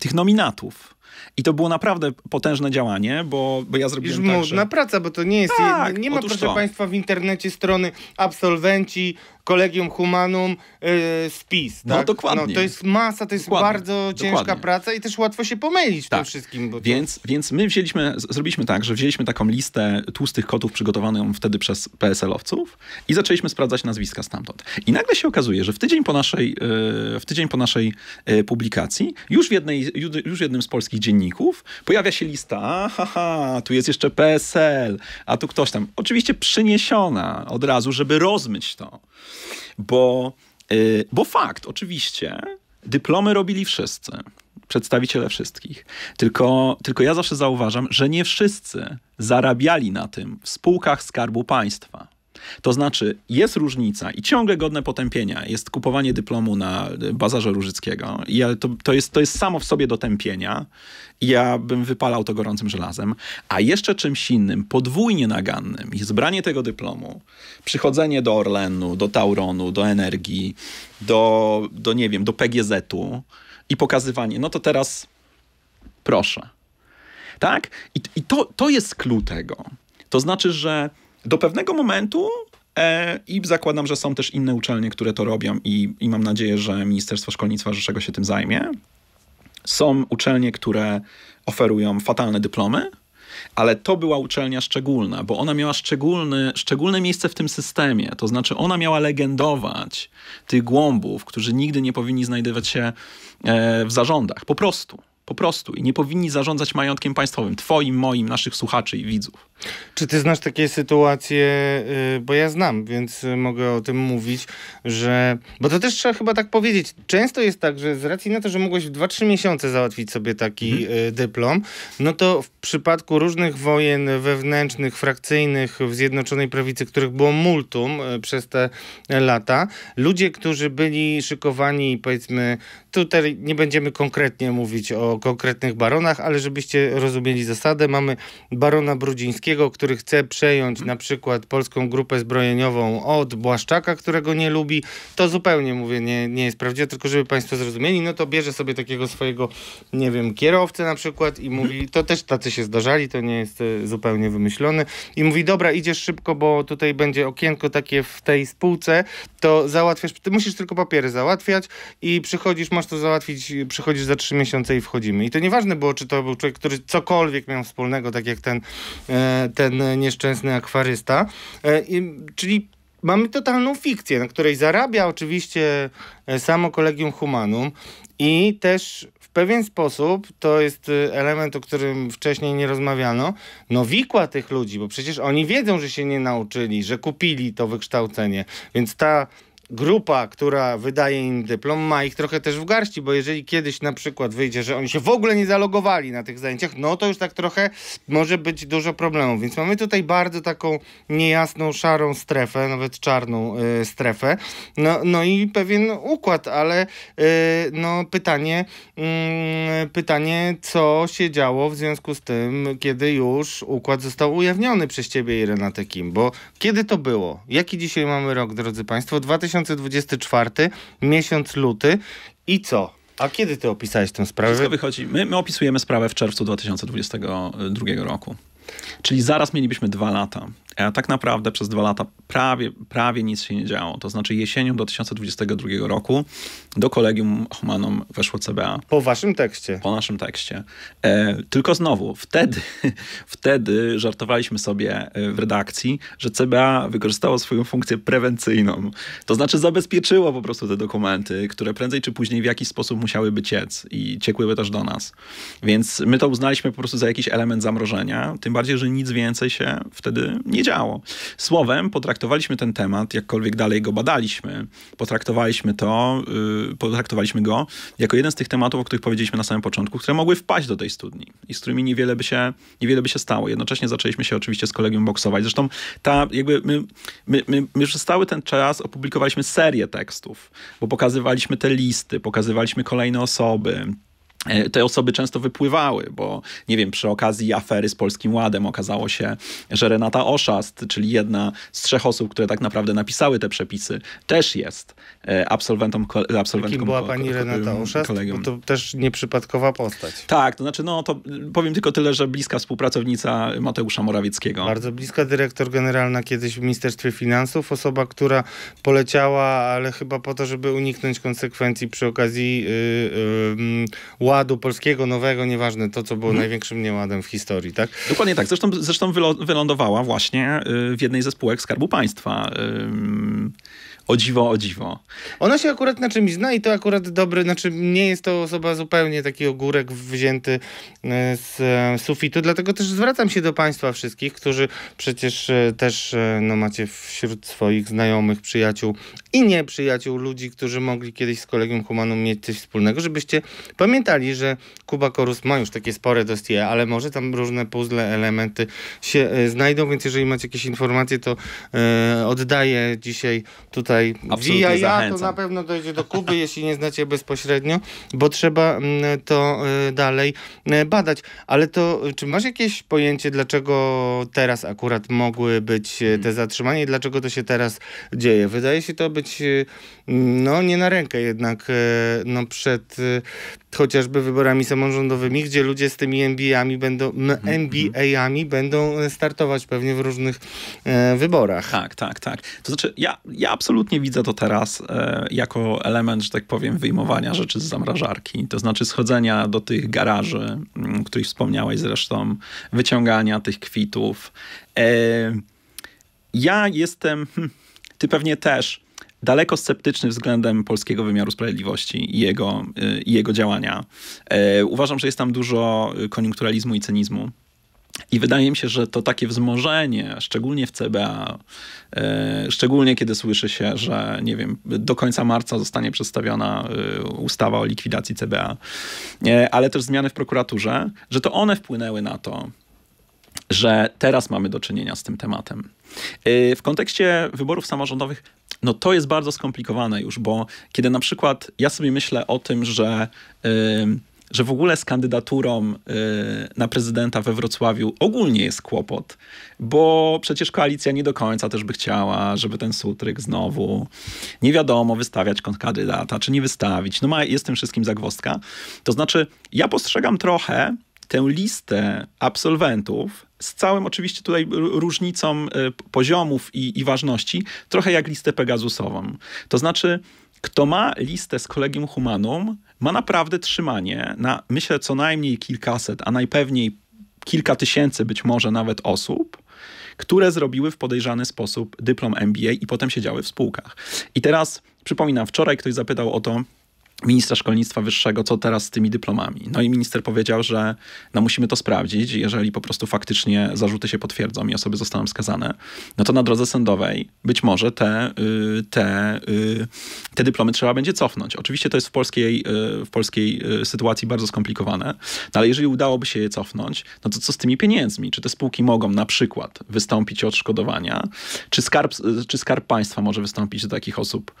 tych nominatów. I to było naprawdę potężne działanie, bo, bo ja zrobiłem Już tak, że... praca, bo to nie jest... Tak, nie, nie ma, proszę to. Państwa, w internecie strony absolwenci, Kolegium Humanum, yy, spis. No, tak? No dokładnie. No, to jest masa, to jest dokładnie. bardzo ciężka dokładnie. praca i też łatwo się pomylić w tak. tym wszystkim. To... Więc, więc my wzięliśmy, zrobiliśmy tak, że wzięliśmy taką listę tłustych kotów przygotowaną wtedy przez PSL-owców i zaczęliśmy sprawdzać nazwiska stamtąd. I nagle się okazuje, że w tydzień po naszej, y, w tydzień po naszej y, publikacji już w, jednej, już w jednym z polskich dzienników pojawia się lista, aha, tu jest jeszcze PSL, a tu ktoś tam. Oczywiście przyniesiona od razu, żeby rozmyć to. Bo, y, bo fakt, oczywiście, dyplomy robili wszyscy przedstawiciele wszystkich. Tylko, tylko ja zawsze zauważam, że nie wszyscy zarabiali na tym w spółkach Skarbu Państwa. To znaczy, jest różnica i ciągle godne potępienia jest kupowanie dyplomu na e, bazarze Różyckiego. I to, to, jest, to jest samo w sobie do tępienia. Ja bym wypalał to gorącym żelazem. A jeszcze czymś innym, podwójnie nagannym, jest branie tego dyplomu, przychodzenie do Orlenu, do Tauronu, do Energii, do, do nie wiem, do PGZ-u i pokazywanie, no to teraz proszę. Tak? I, i to, to jest klucz tego. To znaczy, że do pewnego momentu e, i zakładam, że są też inne uczelnie, które to robią i, i mam nadzieję, że Ministerstwo Szkolnictwa Rzeszego się tym zajmie. Są uczelnie, które oferują fatalne dyplomy, ale to była uczelnia szczególna, bo ona miała szczególny, szczególne miejsce w tym systemie. To znaczy, ona miała legendować tych głąbów, którzy nigdy nie powinni znajdować się e, w zarządach. Po prostu. Po prostu. I nie powinni zarządzać majątkiem państwowym. Twoim, moim, naszych słuchaczy i widzów. Czy ty znasz takie sytuacje, y, bo ja znam, więc y, mogę o tym mówić, że. Bo to też trzeba chyba tak powiedzieć. Często jest tak, że z racji na to, że mogłeś w 2-3 miesiące załatwić sobie taki mhm. Y, dyplom, no to w przypadku różnych wojen wewnętrznych, frakcyjnych w Zjednoczonej Prawicy, których było multum przez te lata, ludzie, którzy byli szykowani, powiedzmy, Tutaj nie będziemy konkretnie mówić o konkretnych baronach, ale żebyście rozumieli zasadę, mamy barona Brudzińskiego, który chce przejąć na przykład polską grupę zbrojeniową od Błaszczaka, którego nie lubi. To zupełnie, mówię, nie, nie jest prawdziwe, tylko żeby państwo zrozumieli, no to bierze sobie takiego swojego, nie wiem, kierowcę na przykład i mówi, to też tacy się zdarzali, to nie jest e, zupełnie wymyślony i mówi, dobra, idziesz szybko, bo tutaj będzie okienko takie w tej spółce, to załatwiasz, ty musisz tylko papiery załatwiać i przychodzisz, masz to załatwić, y, przychodzisz za trzy miesiące i wchodzimy. I to nieważne było, czy to był człowiek, który cokolwiek miał wspólnego, tak jak ten, e, ten nieszczęsny akwarysta. E, czyli mamy totalną fikcję, na której zarabia oczywiście e, samo kolegium humanum i też w pewien sposób, to jest y, element, o którym wcześniej nie rozmawiano, no wikła tych ludzi, bo przecież oni wiedzą, że się nie nauczyli, że kupili to wykształcenie, więc ta grupa, która wydaje im dyplom, ma ich trochę też w garści, bo jeżeli kiedyś na przykład wyjdzie, że oni się w ogóle nie zalogowali na tych zajęciach, no to już tak trochę może być dużo problemów. Więc mamy tutaj bardzo taką niejasną, szarą strefę, nawet czarną y, strefę. No, no i pewien układ, ale y, no pytanie, y, pytanie, co się działo w związku z tym, kiedy już układ został ujawniony przez ciebie i Renatę Kim, bo kiedy to było? Jaki dzisiaj mamy rok, drodzy Państwo? 2000 2024, miesiąc luty i co? A kiedy ty opisałeś tę sprawę? Wszystko wychodzi. My, my opisujemy sprawę w czerwcu 2022 roku. Czyli zaraz mielibyśmy dwa lata tak naprawdę przez dwa lata prawie, prawie nic się nie działo. To znaczy jesienią 2022 roku do kolegium Humanum weszło CBA. Po waszym tekście. Po naszym tekście. E, tylko znowu, wtedy, wtedy żartowaliśmy sobie e, w redakcji, że CBA wykorzystało swoją funkcję prewencyjną. To znaczy zabezpieczyło po prostu te dokumenty, które prędzej czy później w jakiś sposób musiałyby ciec i ciekłyby też do nas. Więc my to uznaliśmy po prostu za jakiś element zamrożenia, tym bardziej, że nic więcej się wtedy nie działo działo. Słowem, potraktowaliśmy ten temat, jakkolwiek dalej go badaliśmy, potraktowaliśmy to, yy, potraktowaliśmy go jako jeden z tych tematów, o których powiedzieliśmy na samym początku, które mogły wpaść do tej studni i z którymi niewiele by się, niewiele by się stało. Jednocześnie zaczęliśmy się oczywiście z kolegium boksować. Zresztą ta jakby my, my, my, my przez cały ten czas opublikowaliśmy serię tekstów, bo pokazywaliśmy te listy, pokazywaliśmy kolejne osoby, E, te osoby często wypływały, bo nie wiem, przy okazji afery z Polskim Ładem okazało się, że Renata Oszast, czyli jedna z trzech osób, które tak naprawdę napisały te przepisy, też jest e, absolwentą absolwentką. Kim była pani Renata Oszast? Kolegium. Bo to też nieprzypadkowa postać. Tak, to znaczy, no to powiem tylko tyle, że bliska współpracownica Mateusza Morawieckiego. Bardzo bliska, dyrektor generalna kiedyś w Ministerstwie Finansów, osoba, która poleciała, ale chyba po to, żeby uniknąć konsekwencji przy okazji yy, yy ładu polskiego, nowego, nieważne, to co było hmm. największym nieładem w historii, tak? Dokładnie tak. Zresztą, zresztą wylądowała właśnie y, w jednej ze spółek Skarbu Państwa. O dziwo, o dziwo. Ona się akurat na czymś zna i to akurat dobry, znaczy nie jest to osoba zupełnie taki ogórek wzięty e, e, z sufitu, dlatego też zwracam się do Państwa wszystkich, którzy przecież e, też no, macie wśród swoich znajomych, przyjaciół i nieprzyjaciół ludzi, którzy mogli kiedyś z kolegium Humanum mieć coś wspólnego, żebyście pamiętali, że Kuba Korus ma już takie spore dosie, ale może tam różne puzzle, elementy się znajdą, więc jeżeli macie jakieś informacje, to oddaję dzisiaj tutaj tutaj wija ja, to na pewno dojdzie do Kuby, jeśli nie znacie bezpośrednio, bo trzeba mm, to y, dalej y, badać. Ale to, czy masz jakieś pojęcie, dlaczego teraz akurat mogły być y, te hmm. zatrzymania i dlaczego to się teraz dzieje? Wydaje się to być, no nie na rękę jednak, no przed chociażby wyborami samorządowymi, gdzie ludzie z tymi nba ami będą, MBA-ami mhm, mhm. będą startować pewnie w różnych wyborach. Tak, tak, tak. To znaczy, ja, ja absolutnie absolutnie widzę to teraz e, jako element, że tak powiem, wyjmowania rzeczy z zamrażarki, to znaczy schodzenia do tych garaży, mm, o których wspomniałeś zresztą, wyciągania tych kwitów. E, ja jestem, hm, ty pewnie też, daleko sceptyczny względem polskiego wymiaru sprawiedliwości i jego, e, i jego działania. Uważam, że jest tam dużo koniunkturalizmu i cynizmu. I wydaje mi się, że to takie wzmożenie, szczególnie w CBA, e, szczególnie kiedy słyszy się, że nie wiem, do końca marca zostanie przedstawiona e, ustawa o likwidacji CBA, e, ale też zmiany w prokuraturze, że to one wpłynęły na to, że teraz mamy do czynienia z tym tematem. W kontekście wyborów samorządowych, no to jest bardzo skomplikowane już, bo kiedy na przykład ja sobie myślę o tym, że że w ogóle z kandydaturą y, na prezydenta we Wrocławiu ogólnie jest kłopot, bo przecież koalicja nie do końca też by chciała, żeby ten sutryk znowu nie wiadomo wystawiać kontrkandydata, czy nie wystawić. No ma, jest tym wszystkim zagwozdka. To znaczy, ja postrzegam trochę tę listę absolwentów z całym oczywiście tutaj różnicą y, poziomów i, i ważności, trochę jak listę Pegasusową. To znaczy, kto ma listę z kolegium humanum, ma naprawdę trzymanie na, myślę, co najmniej kilkaset, a najpewniej kilka tysięcy być może nawet osób, które zrobiły w podejrzany sposób dyplom MBA i potem siedziały w spółkach. I teraz przypominam, wczoraj ktoś zapytał o to, ministra szkolnictwa wyższego, co teraz z tymi dyplomami. No i minister powiedział, że no musimy to sprawdzić, jeżeli po prostu faktycznie zarzuty się potwierdzą i osoby zostaną skazane, no to na drodze sądowej być może te, y, te y, te dyplomy trzeba będzie cofnąć. Oczywiście to jest w polskiej, e, w polskiej e, sytuacji bardzo skomplikowane, no ale jeżeli udałoby się je cofnąć, no to co z tymi pieniędzmi? Czy te spółki mogą na przykład wystąpić o odszkodowania? Czy skarb, e, czy skarb państwa może wystąpić do takich osób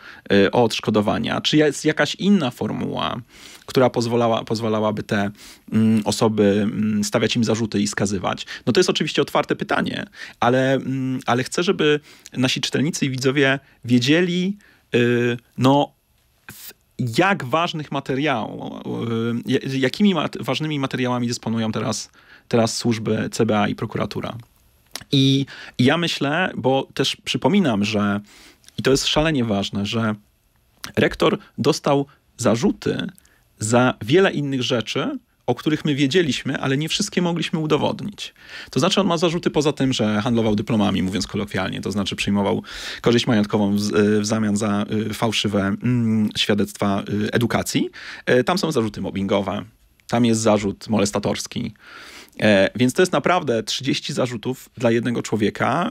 o odszkodowania? Czy jest jakaś inna formuła, która pozwalała, pozwalałaby te mm, osoby mm, stawiać im zarzuty i skazywać? No to jest oczywiście otwarte pytanie, ale, mm, ale chcę, żeby nasi czytelnicy i widzowie wiedzieli, Y, no jak ważnych materiałów, y, jakimi mat ważnymi materiałami dysponują teraz, teraz służby CBA i prokuratura. I ja myślę, bo też przypominam, że i to jest szalenie ważne, że rektor dostał zarzuty za wiele innych rzeczy, o których my wiedzieliśmy, ale nie wszystkie mogliśmy udowodnić. To znaczy on ma zarzuty poza tym, że handlował dyplomami, mówiąc kolokwialnie, to znaczy przyjmował korzyść majątkową w, e, w zamian za e, fałszywe mm, świadectwa e, edukacji. Tam są zarzuty mobbingowe, tam jest zarzut molestatorski. Więc to jest naprawdę 30 zarzutów dla jednego człowieka.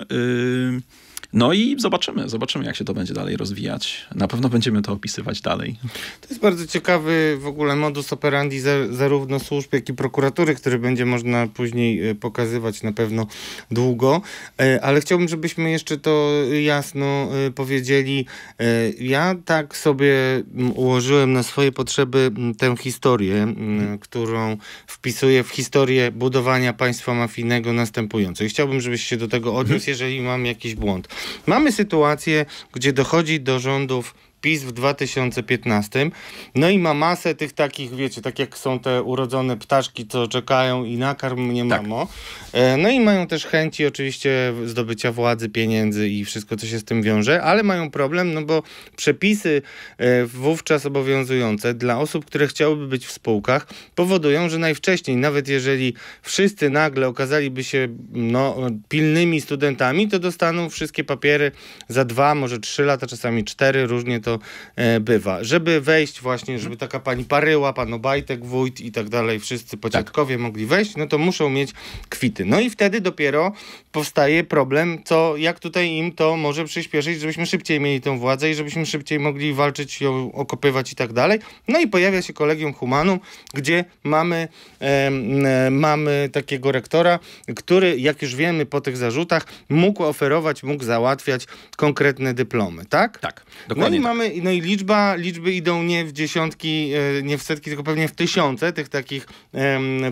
No i zobaczymy, zobaczymy, jak się to będzie dalej rozwijać. Na pewno będziemy to opisywać dalej. To jest bardzo ciekawy w ogóle modus operandi zarówno służb, jak i prokuratury, który będzie można później e, pokazywać na pewno długo. E, ale chciałbym, żebyśmy jeszcze to jasno e, powiedzieli. Ja tak sobie ułożyłem na swoje potrzeby tę historię, którą wpisuję w historię budowania państwa mafijnego następującej. Chciałbym, żebyś się do tego odniósł, mhm. jeżeli mam jakiś błąd. Mamy sytuację, gdzie dochodzi do rządów PiS w 2015. No i ma masę tych takich, wiecie, tak jak są te urodzone ptaszki, co czekają i nakarm mnie tak. mamo. E, no i mają też chęci oczywiście zdobycia władzy, pieniędzy i wszystko, co się z tym wiąże, ale mają problem, no bo przepisy e, wówczas obowiązujące dla osób, które chciałyby być w spółkach, powodują, że najwcześniej, nawet jeżeli wszyscy nagle okazaliby się no, pilnymi studentami, to dostaną wszystkie papiery za dwa, może trzy lata, czasami cztery, różnie to to e, bywa. Żeby wejść właśnie, żeby mhm. taka pani Paryła, pan Obajtek, wójt i tak dalej, wszyscy pociatkowie tak. mogli wejść, no to muszą mieć kwity. No i wtedy dopiero powstaje problem, co, jak tutaj im to może przyspieszyć, żebyśmy szybciej mieli tą władzę i żebyśmy szybciej mogli walczyć, ją okopywać i tak dalej. No i pojawia się kolegium humanum, gdzie mamy, e, mamy takiego rektora, który, jak już wiemy po tych zarzutach, mógł oferować, mógł załatwiać konkretne dyplomy, tak? Tak, dokładnie. No i tak. mamy mamy, no i liczba, liczby idą nie w dziesiątki, e, nie w setki, tylko pewnie w tysiące tych takich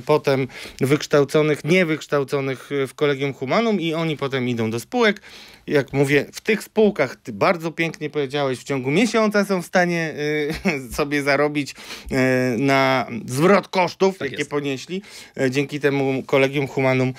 potem wykształconych, niewykształconych e, w Kolegium Humanum i oni potem idą do spółek. Jak mówię, w tych spółkach, ty bardzo pięknie powiedziałeś, w ciągu miesiąca są w stanie e, sobie zarobić na zwrot kosztów, tak jakie jest. ponieśli. Dzięki temu Kolegium Humanum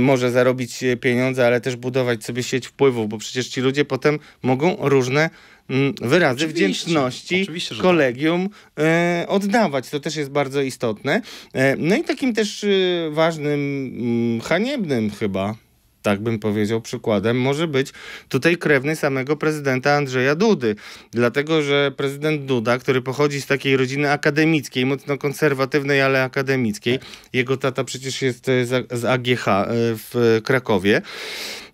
może zarobić pieniądze, ale też budować sobie sieć wpływów, bo przecież ci ludzie potem mogą różne Mm, wyrazy oczywiście, wdzięczności oczywiście, kolegium e, oddawać. To też jest bardzo istotne. E, no i takim też e, ważnym, mm, haniebnym chyba tak bym powiedział, przykładem może być tutaj krewny samego prezydenta Andrzeja Dudy. Dlatego, że prezydent Duda, który pochodzi z takiej rodziny akademickiej, mocno konserwatywnej, ale akademickiej, tak. jego tata przecież jest z AGH w Krakowie.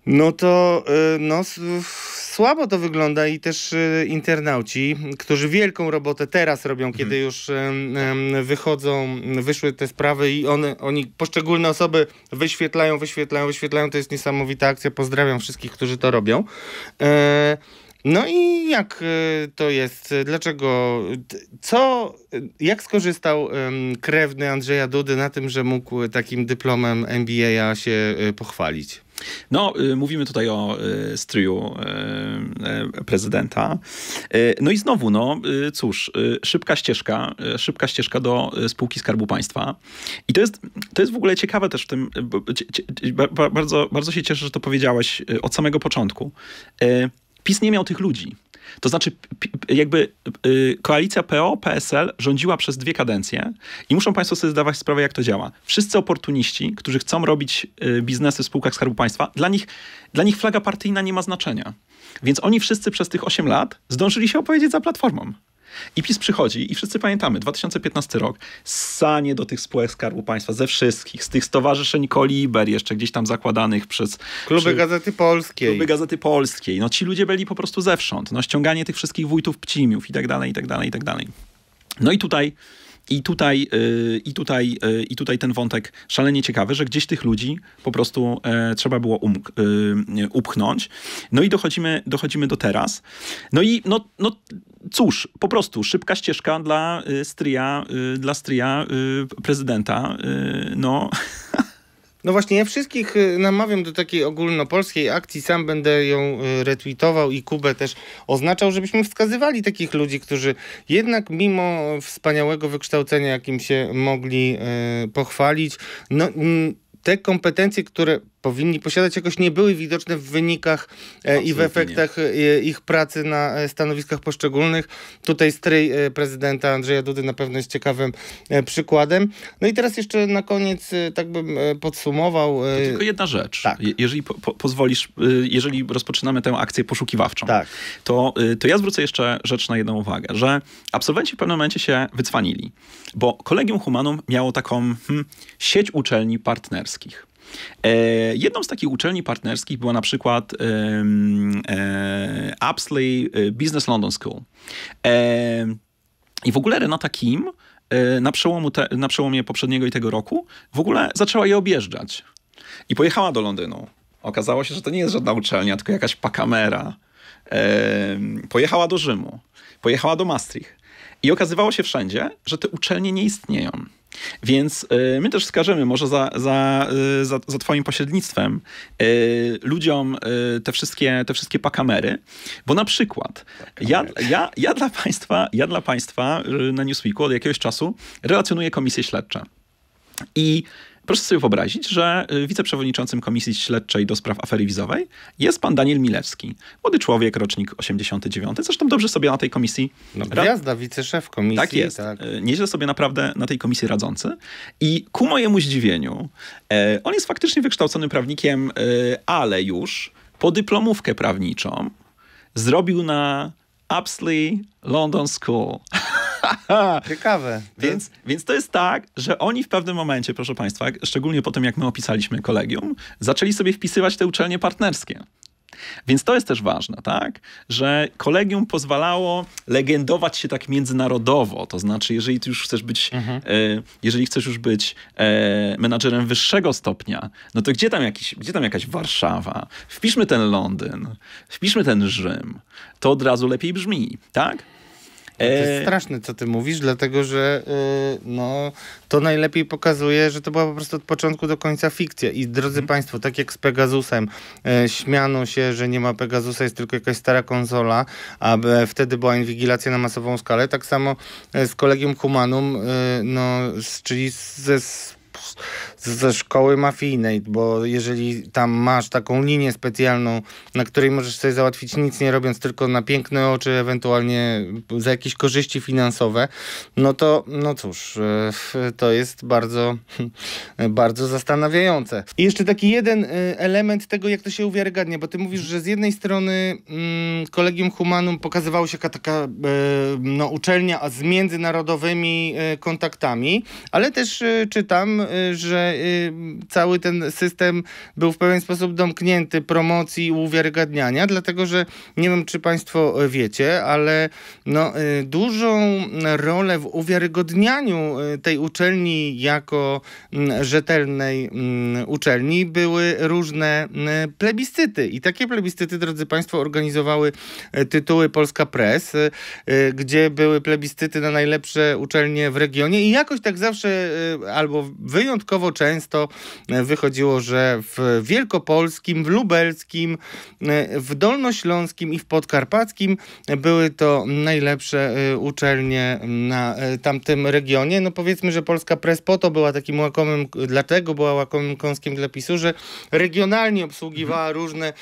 No to y, no, słabo to wygląda i też y, internauci, którzy wielką robotę teraz robią, kiedy mhm. już wychodzą, wyszły te sprawy i one, oni, poszczególne osoby wyświetlają, wyświetlają, wyświetlają. To jest niesamowita akcja. Pozdrawiam wszystkich, którzy to robią. E, no i jak y, to jest? Dlaczego? Co, jak skorzystał krewny Andrzeja Dudy na tym, że mógł takim dyplomem MBA się pochwalić? No, y, mówimy tutaj o y, stryju y, prezydenta. No i znowu, no cóż, szybka ścieżka, szybka ścieżka do spółki Skarbu Państwa. I to jest, to jest w ogóle ciekawe też w tym, bardzo, bardzo się cieszę, że to powiedziałaś od samego początku. PiS nie miał tych ludzi. To znaczy, jakby y, koalicja PO-PSL rządziła przez dwie kadencje i muszą Państwo sobie zdawać sprawę, jak to działa. Wszyscy oportuniści, którzy chcą robić y, biznesy w spółkach Skarbu Państwa, dla nich, dla nich flaga partyjna nie ma znaczenia. Więc oni wszyscy przez tych 8 lat zdążyli się opowiedzieć za platformą. I PiS przychodzi i wszyscy pamiętamy, 2015 rok, sanie do tych spółek Skarbu Państwa, ze wszystkich, z tych stowarzyszeń Koliber, jeszcze gdzieś tam zakładanych przez... Kluby przy, Gazety Polskiej. Kluby Gazety Polskiej. No ci ludzie byli po prostu zewsząd. No ściąganie tych wszystkich wójtów, pcimiów i tak dalej, i tak dalej, i tak dalej. No i tutaj i tutaj, y, i, tutaj, y, I tutaj ten wątek szalenie ciekawy, że gdzieś tych ludzi po prostu e, trzeba było um, y, upchnąć. No i dochodzimy, dochodzimy do teraz. No i no, no cóż, po prostu szybka ścieżka dla stryja, dla stryja prezydenta. No No właśnie, ja wszystkich y, namawiam do takiej ogólnopolskiej akcji, sam będę ją y, retweetował i Kubę też oznaczał, żebyśmy wskazywali takich ludzi, którzy jednak mimo wspaniałego wykształcenia, jakim się mogli y, pochwalić, no, mm, te kompetencje, które powinni posiadać, jakoś nie były widoczne w wynikach e, i w efektach e, ich pracy na e, stanowiskach poszczególnych. Tutaj stryj prezydenta Andrzeja Dudy na pewno jest ciekawym przykładem. No i teraz jeszcze na koniec tak bym podsumował. To tylko jedna rzecz. Tak. Jeżeli po, po, pozwolisz, jeżeli rozpoczynamy tę akcję poszukiwawczą, tak. to, to ja zwrócę jeszcze rzecz na jedną uwagę, że absolwenci w pewnym momencie się wycwanili, bo Kolegium Humanum miało taką hmm, sieć uczelni partnerskich. E, jedną z takich uczelni partnerskich była na przykład e, Apsley e, Business London School. I w ogóle Renata Kim na, te, na przełomie poprzedniego i tego roku w ogóle zaczęła je objeżdżać. I pojechała do Londynu. Okazało się, że to nie jest żadna uczelnia, tylko jakaś pakamera. Pojechała do Rzymu, pojechała do Maastricht, i okazywało się wszędzie, że te uczelnie nie istnieją. Więc y, my też wskażemy, może za, za, y, za, za Twoim pośrednictwem, y, ludziom y, te, wszystkie, te wszystkie pakamery, bo na przykład ja, ja, ja, dla Państwa, ja dla Państwa y, na Newsweeku od jakiegoś czasu relacjonuję komisje śledcze. I Proszę sobie wyobrazić, że y, wiceprzewodniczącym Komisji Śledczej do spraw afery wizowej jest pan Daniel Milewski. Młody człowiek, rocznik 89. Zresztą dobrze sobie na tej komisji... No, gwiazda, wiceszef komisji. Tak jest. Tak. Y, nieźle sobie naprawdę na tej komisji radzący. I ku mojemu zdziwieniu, e, on jest faktycznie wykształconym prawnikiem, e, ale już po dyplomówkę prawniczą zrobił na Upsley London School. Ciekawe. Więc, więc to jest tak, że oni w pewnym momencie, proszę Państwa, szczególnie po tym jak my opisaliśmy kolegium, zaczęli sobie wpisywać te uczelnie partnerskie. Więc to jest też ważne, tak? Że kolegium pozwalało legendować się tak międzynarodowo. To znaczy, jeżeli ty już chcesz być, mhm. e, jeżeli chcesz już być e, menadżerem wyższego stopnia, no to gdzie tam, jakiś, gdzie tam jakaś Warszawa? Wpiszmy ten Londyn, wpiszmy ten Rzym. To od razu lepiej brzmi, tak? No to jest e, straszne, co ty mówisz, dlatego że e, no, to najlepiej pokazuje, że to była po prostu od początku do końca fikcja. I drodzy mhm. Państwo, tak jak z Pegasusem, e, śmiano się, że nie ma Pegasusa, jest tylko jakaś stara konsola, a wtedy była inwigilacja na masową skalę. Tak samo z kolegium Humanum, no, czyli ze ze szkoły mafijnej, bo jeżeli tam masz taką linię specjalną, na której możesz sobie załatwić nic nie robiąc, tylko na piękne oczy, ewentualnie za jakieś korzyści finansowe, no to no cóż, e, to jest bardzo, bardzo zastanawiające. I jeszcze taki jeden e, element tego, jak to się uwiarygadnia, bo ty mówisz, że z jednej strony Kolegium mm, Humanum pokazywało się taka e, no, uczelnia z międzynarodowymi kontaktami, ale też czytam Y, że y, cały ten system był w pewien sposób domknięty promocji i uwiarygadniania, dlatego że nie wiem, czy Państwo e, wiecie, ale no, y, dużą rolę w uwiarygodnianiu tej uczelni jako mm, rzetelnej mm, uczelni były różne mm, plebiscyty. I takie plebiscyty, drodzy Państwo, organizowały e, tytuły Polska Press, e, gdzie były plebiscyty na najlepsze uczelnie w regionie i jakoś tak zawsze albo w wyjątkowo często e, wychodziło, że w Wielkopolskim, w Lubelskim, e, w Dolnośląskim i w Podkarpackim były to najlepsze e, uczelnie na tamtym regionie. No powiedzmy, że Polska Press po to była takim łakomym, dlatego była łakomym kąskiem dla PiSu, że regionalnie obsługiwała mhm. różne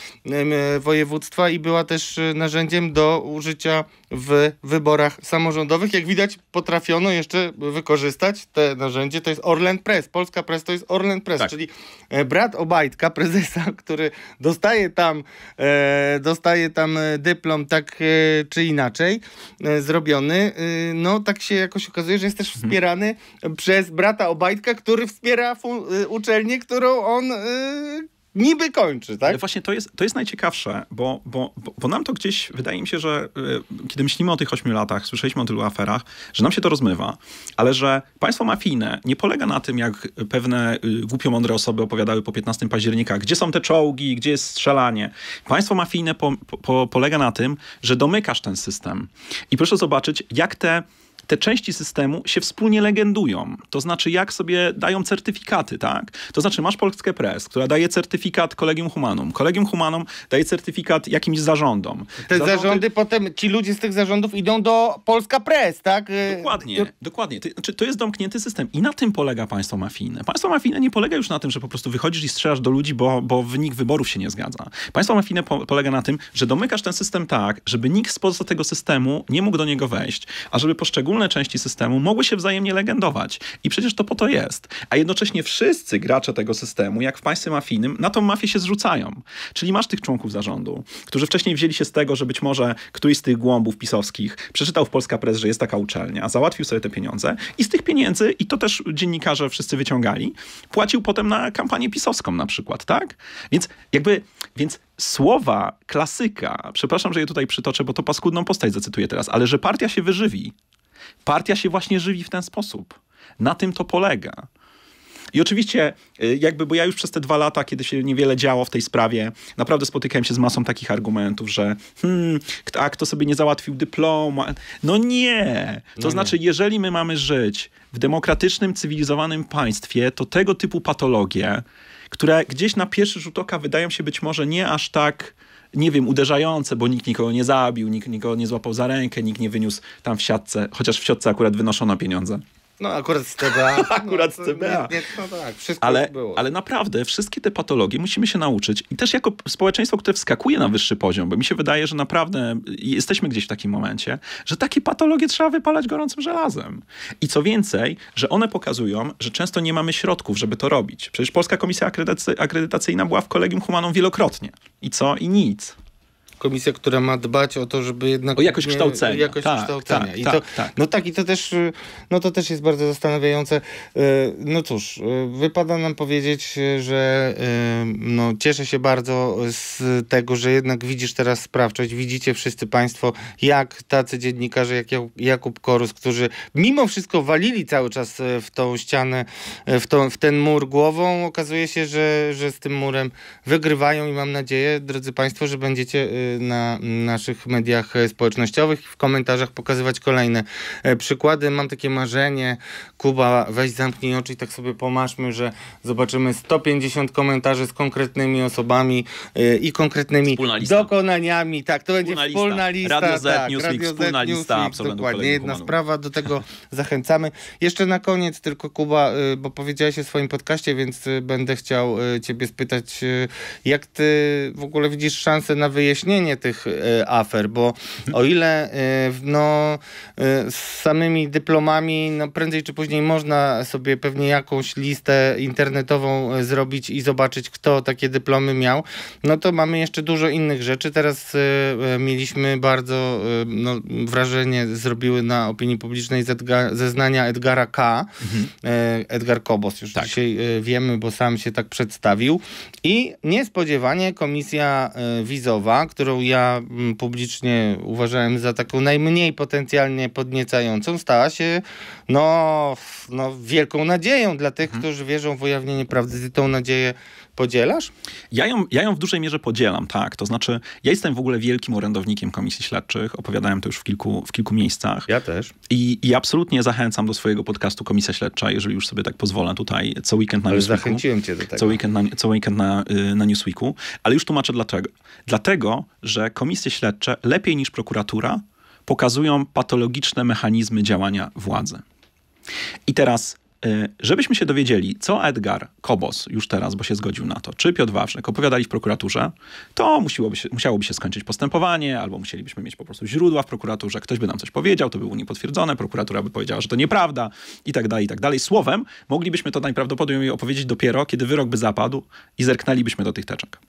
województwa i była też narzędziem do użycia w wyborach samorządowych. Jak widać, potrafiono jeszcze wykorzystać te narzędzie. To jest Orlen Press. Polska Press to jest Orlen Press, tak. czyli e, brat Obajtka, prezesa, który dostaje tam, e, dostaje tam e, dyplom tak czy inaczej zrobiony. no tak się jakoś okazuje, że jest też mhm. wspierany mhm. przez brata Obajtka, który wspiera uczelnię, którą on niby kończy, tak? Ale właśnie to jest, to jest najciekawsze, bo, bo, bo, bo nam to gdzieś, wydaje mi się, że y, kiedy myślimy o tych ośmiu latach, słyszeliśmy o tylu aferach, że nam się to rozmywa, ale że państwo mafijne nie polega na tym, jak pewne y, głupio mądre osoby opowiadały po 15 października, gdzie są te czołgi, gdzie jest strzelanie. Państwo mafijne po, po, polega na tym, że domykasz ten system. I proszę zobaczyć, jak te te części systemu się wspólnie legendują. To znaczy, jak sobie dają certyfikaty, tak? To znaczy, masz Polskę Press, która daje certyfikat Kolegium Humanum. Kolegium Humanum daje certyfikat jakimś zarządom. Te zarządy, zarządy potem, ci ludzie z tych zarządów idą do Polska Press, tak? Y, dokładnie, to... dokładnie. To, znaczy, to jest domknięty system i na tym polega państwo mafijne. Państwo mafijne nie polega już na tym, że po prostu wychodzisz i strzelasz do ludzi, bo, bo wynik wyborów się nie zgadza. Państwo mafijne po, polega na tym, że domykasz ten system tak, żeby nikt spoza tego systemu nie mógł do niego wejść, a żeby poszczególne poszczególne części systemu mogły się wzajemnie legendować. I przecież to po to jest. A jednocześnie wszyscy gracze tego systemu, jak w państwie mafijnym, na tą mafię się zrzucają. Czyli masz tych członków zarządu, którzy wcześniej wzięli się z tego, że być może któryś z tych głąbów pisowskich przeczytał w Polska Press, że jest taka uczelnia, załatwił sobie te pieniądze i z tych pieniędzy, i to też dziennikarze wszyscy wyciągali, płacił potem na kampanię pisowską na przykład, tak? Więc jakby, więc słowa klasyka, przepraszam, że je tutaj przytoczę, bo to paskudną postać zacytuję teraz, ale że partia się wyżywi, Partia się właśnie żywi w ten sposób. Na tym to polega. I oczywiście, y, jakby, bo ja już przez te dwa lata, kiedy się niewiele działo w tej sprawie, naprawdę spotykałem się z masą takich argumentów, że hmm, a kto sobie nie załatwił dyplomu? No nie! To no znaczy, nie. jeżeli my mamy żyć w demokratycznym, cywilizowanym państwie, to tego typu patologie, które gdzieś na pierwszy rzut oka wydają się być może nie aż tak nie wiem, uderzające, bo nikt nikogo nie zabił, nikt nikogo nie złapał za rękę, nikt nie wyniósł tam w siatce, chociaż w siatce akurat wynoszono pieniądze. No akurat z TBA. No, akurat no, z TBA. Nie, nie, no tak, wszystko ale, było. Ale naprawdę, wszystkie te patologie musimy się nauczyć i też jako społeczeństwo, które wskakuje na wyższy poziom, bo mi się wydaje, że naprawdę jesteśmy gdzieś w takim momencie, że takie patologie trzeba wypalać gorącym żelazem. I co więcej, że one pokazują, że często nie mamy środków, żeby to robić. Przecież Polska Komisja Akredytacyjna była w Kolegium Humaną wielokrotnie. I co? I nic komisja, która ma dbać o to, żeby jednak... O jakość kształcenia. Jakość tak, kształcenia. Tak, I tak, to, tak. No tak, i to też, no to też jest bardzo zastanawiające. E, no cóż, e, wypada nam powiedzieć, e, że no, cieszę się bardzo z tego, że jednak widzisz teraz sprawczość, widzicie wszyscy państwo, jak tacy dziennikarze jak Jakub Korus, którzy mimo wszystko walili cały czas w tą ścianę, w, to w ten mur głową, okazuje się, że, że z tym murem wygrywają i mam nadzieję, drodzy państwo, że będziecie na naszych mediach społecznościowych w komentarzach pokazywać kolejne e, przykłady. Mam takie marzenie, Kuba, weź zamknij oczy i tak sobie pomaszmy, że zobaczymy 150 komentarzy z konkretnymi osobami e, i konkretnymi dokonaniami. Tak, to będzie wspólna lista. Radio Z, tak, Newsweek, Radio wspólna Z, lista. Newsweek, dokładnie, jedna sprawa, do tego zachęcamy. Jeszcze na koniec tylko Kuba, e, bo powiedziałeś o swoim podcaście, więc będę chciał ciebie spytać, jak ty w ogóle widzisz szansę na wyjaśnienie wyjaśnienie tych e, afer, bo o ile e, no, e, z samymi dyplomami, no, prędzej czy później można sobie pewnie jakąś listę internetową zrobić i zobaczyć, kto takie dyplomy miał, no to mamy jeszcze dużo innych rzeczy. Teraz mieliśmy bardzo no, wrażenie, zrobiły na opinii publicznej zeznania Edgara K. Mhm. Edgar Kobos już tak. dzisiaj wiemy, bo sam się tak przedstawił. I niespodziewanie komisja wizowa, która którą ja mm, publicznie uważałem za taką najmniej potencjalnie podniecającą, stała się no, no wielką nadzieją dla tych, hmm. którzy wierzą w ujawnienie prawdy. Tą nadzieję Podzielasz? Ja ją, ja ją w dużej mierze podzielam, tak. To znaczy, ja jestem w ogóle wielkim orędownikiem Komisji Śledczych. Opowiadałem to już w kilku, w kilku miejscach. Ja też. I, I absolutnie zachęcam do swojego podcastu Komisja Śledcza, jeżeli już sobie tak pozwolę tutaj, co weekend na Ale Newsweeku. zachęciłem cię do tego. Co weekend, na, co weekend na, y, na Newsweeku. Ale już tłumaczę dlaczego. Dlatego, że Komisje Śledcze lepiej niż prokuratura pokazują patologiczne mechanizmy działania władzy. I teraz E, żebyśmy się dowiedzieli, co Edgar Kobos już teraz, bo się zgodził na to, czy Piotr Wawrzyk opowiadali w prokuraturze, to musiałoby się, musiałoby się skończyć postępowanie, albo musielibyśmy mieć po prostu źródła w prokuraturze, ktoś by nam coś powiedział, to by było niepotwierdzone, prokuratura by powiedziała, że to nieprawda i tak dalej, i tak dalej. Słowem, moglibyśmy to najprawdopodobniej opowiedzieć dopiero, kiedy wyrok by zapadł i zerknęlibyśmy do tych teczek.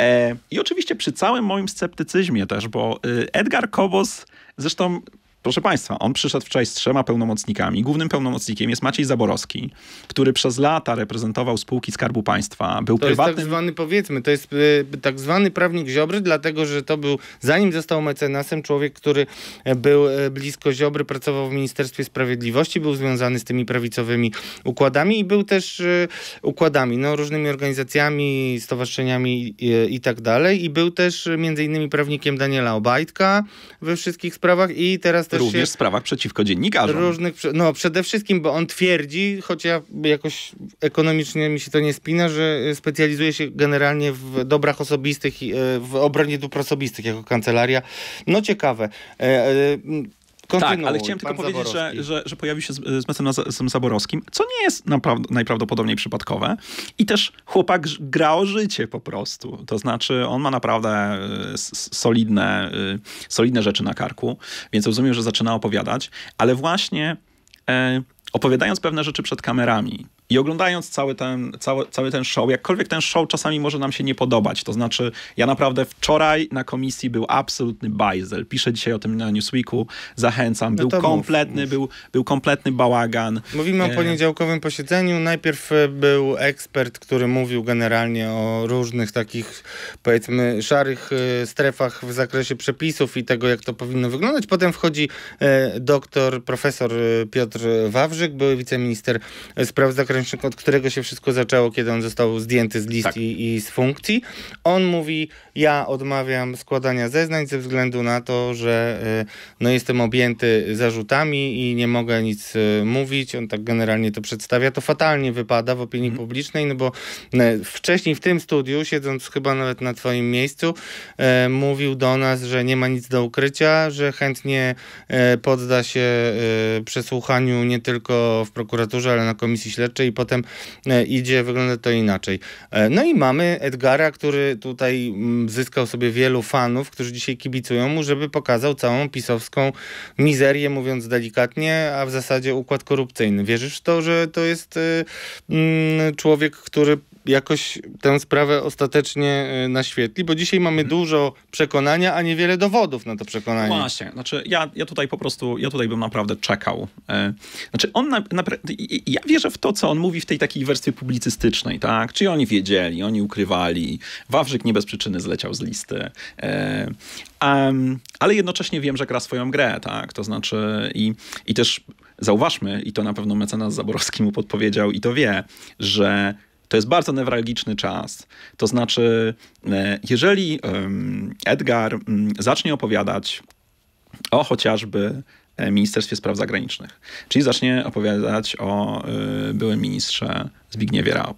E, I oczywiście przy całym moim sceptycyzmie też, bo e, Edgar Kobos, zresztą Proszę Państwa, on przyszedł wczoraj z trzema pełnomocnikami. Głównym pełnomocnikiem jest Maciej Zaborowski, który przez lata reprezentował spółki Skarbu Państwa. Był to prywatnym... jest tak zwany, powiedzmy, to jest y, tak zwany prawnik Ziobry, dlatego że to był, zanim został mecenasem, człowiek, który e, był e, blisko Ziobry, pracował w Ministerstwie Sprawiedliwości, był związany z tymi prawicowymi układami i był też y, układami, no, różnymi organizacjami, stowarzyszeniami i tak dalej. I był też między innymi prawnikiem Daniela Obajtka we wszystkich sprawach i teraz też Również się... w sprawach przeciwko dziennikarzom. Różnych, no przede wszystkim, bo on twierdzi, choć ja jakoś ekonomicznie mi się to nie spina, że specjalizuje się generalnie w dobrach osobistych, e, w obronie dóbr osobistych jako kancelaria. No ciekawe. E, e, Kontynuuj, tak, ale chciałem tylko powiedzieć, że, że, że, pojawił się z, z mecenasem Zaborowskim, co nie jest najprawdopodobniej przypadkowe. I też chłopak gra o życie po prostu. To znaczy, on ma naprawdę e, solidne, e, solidne rzeczy na karku, więc rozumiem, że zaczyna opowiadać, ale właśnie e, opowiadając pewne rzeczy przed kamerami, i oglądając cały ten, cały, cały ten show, jakkolwiek ten show czasami może nam się nie podobać, to znaczy ja naprawdę wczoraj na komisji był absolutny bajzel. Piszę dzisiaj o tym na Newsweeku, zachęcam. No był no kompletny, mów, mów. Był, był kompletny bałagan. Mówimy o e, poniedziałkowym posiedzeniu. Najpierw e, był ekspert, który mówił generalnie o różnych takich, powiedzmy, szarych e, strefach w zakresie przepisów i tego, jak to powinno wyglądać. Potem wchodzi doktor, profesor Piotr Wawrzyk, były wiceminister spraw zakresu podręcznik, od którego się wszystko zaczęło, kiedy on został zdjęty z list tak. i, i, z funkcji. On mówi, ja odmawiam składania zeznań ze względu na to, że y, no, jestem objęty zarzutami i nie mogę nic y, mówić. On tak generalnie to przedstawia. To fatalnie wypada w opinii mhm. publicznej, no bo y, wcześniej w tym studiu, siedząc chyba nawet na twoim miejscu, mówił do nas, że nie ma nic do ukrycia, że chętnie podda się przesłuchaniu nie tylko w prokuraturze, ale na komisji śledczej i potem idzie, wygląda to inaczej. no i mamy Edgara, który tutaj mm, zyskał sobie wielu fanów, którzy dzisiaj kibicują mu, żeby pokazał całą pisowską mizerię, mówiąc delikatnie, a w zasadzie układ korupcyjny. Wierzysz w to, że to jest y, mm, człowiek, który jakoś tę sprawę ostatecznie e, naświetli, bo dzisiaj mamy mhm. dużo przekonania, a niewiele dowodów na to przekonanie. Właśnie, znaczy ja, ja tutaj po prostu, ja tutaj bym naprawdę czekał. E, znaczy on, na, na, ja wierzę w to, co on mówi w tej takiej wersji publicystycznej, tak? Czyli oni wiedzieli, oni ukrywali, Wawrzyk nie bez przyczyny zleciał z listy. Um, ale jednocześnie wiem, że gra swoją grę, tak? To znaczy i, i też zauważmy, i to na pewno mecenas Zaborowski mu podpowiedział i to wie, że to jest bardzo newralgiczny czas. To znaczy, e, jeżeli Edgar mm, zacznie opowiadać o chociażby e, Ministerstwie Spraw Zagranicznych, czyli zacznie opowiadać o e, byłym ministrze Zbigniewie Rao.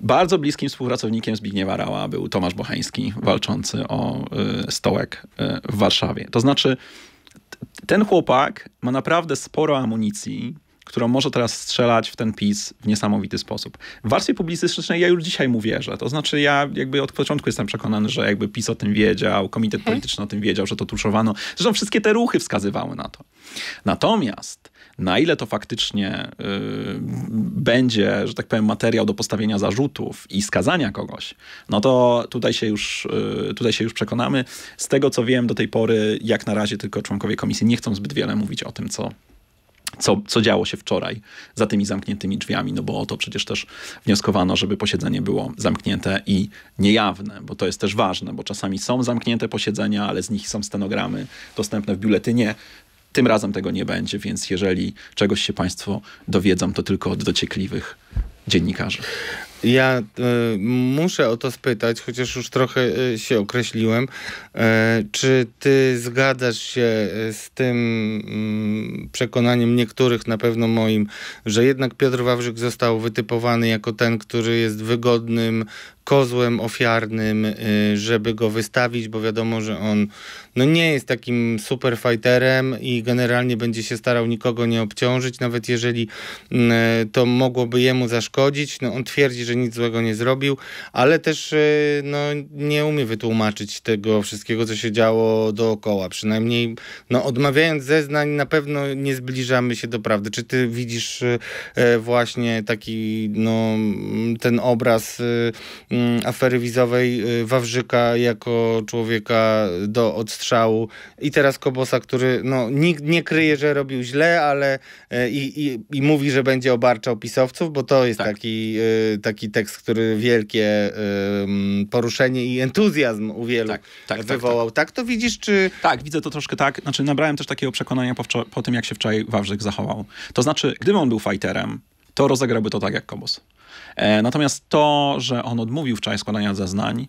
Bardzo bliskim współpracownikiem Zbigniewa Rała był Tomasz Bocheński, walczący o stołek w Warszawie. To znaczy, ten chłopak ma naprawdę sporo amunicji która może teraz strzelać w ten PiS w niesamowity sposób. W warstwie publicystycznej ja już dzisiaj mu wierzę. To znaczy ja jakby od początku jestem przekonany, że jakby PiS o tym wiedział, komitet hmm. polityczny o tym wiedział, że to tuszowano. Zresztą wszystkie te ruchy wskazywały na to. Natomiast na ile to faktycznie yy, będzie, że tak powiem, materiał do postawienia zarzutów i skazania kogoś, no to tutaj się, już, yy, tutaj się już przekonamy. Z tego, co wiem do tej pory, jak na razie tylko członkowie komisji nie chcą zbyt wiele mówić o tym, co co, co działo się wczoraj za tymi zamkniętymi drzwiami, no bo o to przecież też wnioskowano, żeby posiedzenie było zamknięte i niejawne, bo to jest też ważne, bo czasami są zamknięte posiedzenia, ale z nich są stenogramy dostępne w biuletynie. Tym razem tego nie będzie, więc jeżeli czegoś się Państwo dowiedzą, to tylko od dociekliwych dziennikarzy. Ja y, muszę o to spytać, chociaż już trochę y, się określiłem. E, czy ty zgadzasz się z tym mm, przekonaniem niektórych, na pewno moim, że jednak Piotr Wawrzyk został wytypowany jako ten, który jest wygodnym kozłem ofiarnym, y, żeby go wystawić, bo wiadomo, że on no nie jest takim super fighterem i generalnie będzie się starał nikogo nie obciążyć, nawet jeżeli mm, e, to mogłoby jemu zaszkodzić. No on twierdzi, że nic złego nie zrobił, ale też y, no, nie umie wytłumaczyć tego wszystkiego, co się działo dookoła. Przynajmniej no, odmawiając zeznań na pewno nie zbliżamy się do prawdy. Czy ty widzisz y, e, właśnie taki no, mm, ten obraz Mm, afery wizowej y, Wawrzyka jako człowieka do odstrzału i teraz Kobosa, który no, nikt nie kryje, że robił źle, ale e, i, i, i mówi, że będzie obarczał pisowców, bo to jest tak. taki, y, taki tekst, który wielkie poruszenie i entuzjazm u wielu tak, tak, tak wywołał. Tak. tak, to widzisz, czy... Tak, widzę to troszkę tak. Znaczy nabrałem też takiego przekonania po, po tym, jak się wczoraj Wawrzyk zachował. To znaczy, gdyby on był fajterem, to rozegrałby to tak jak Kobos. E, natomiast to, że on odmówił wczoraj składania zeznań,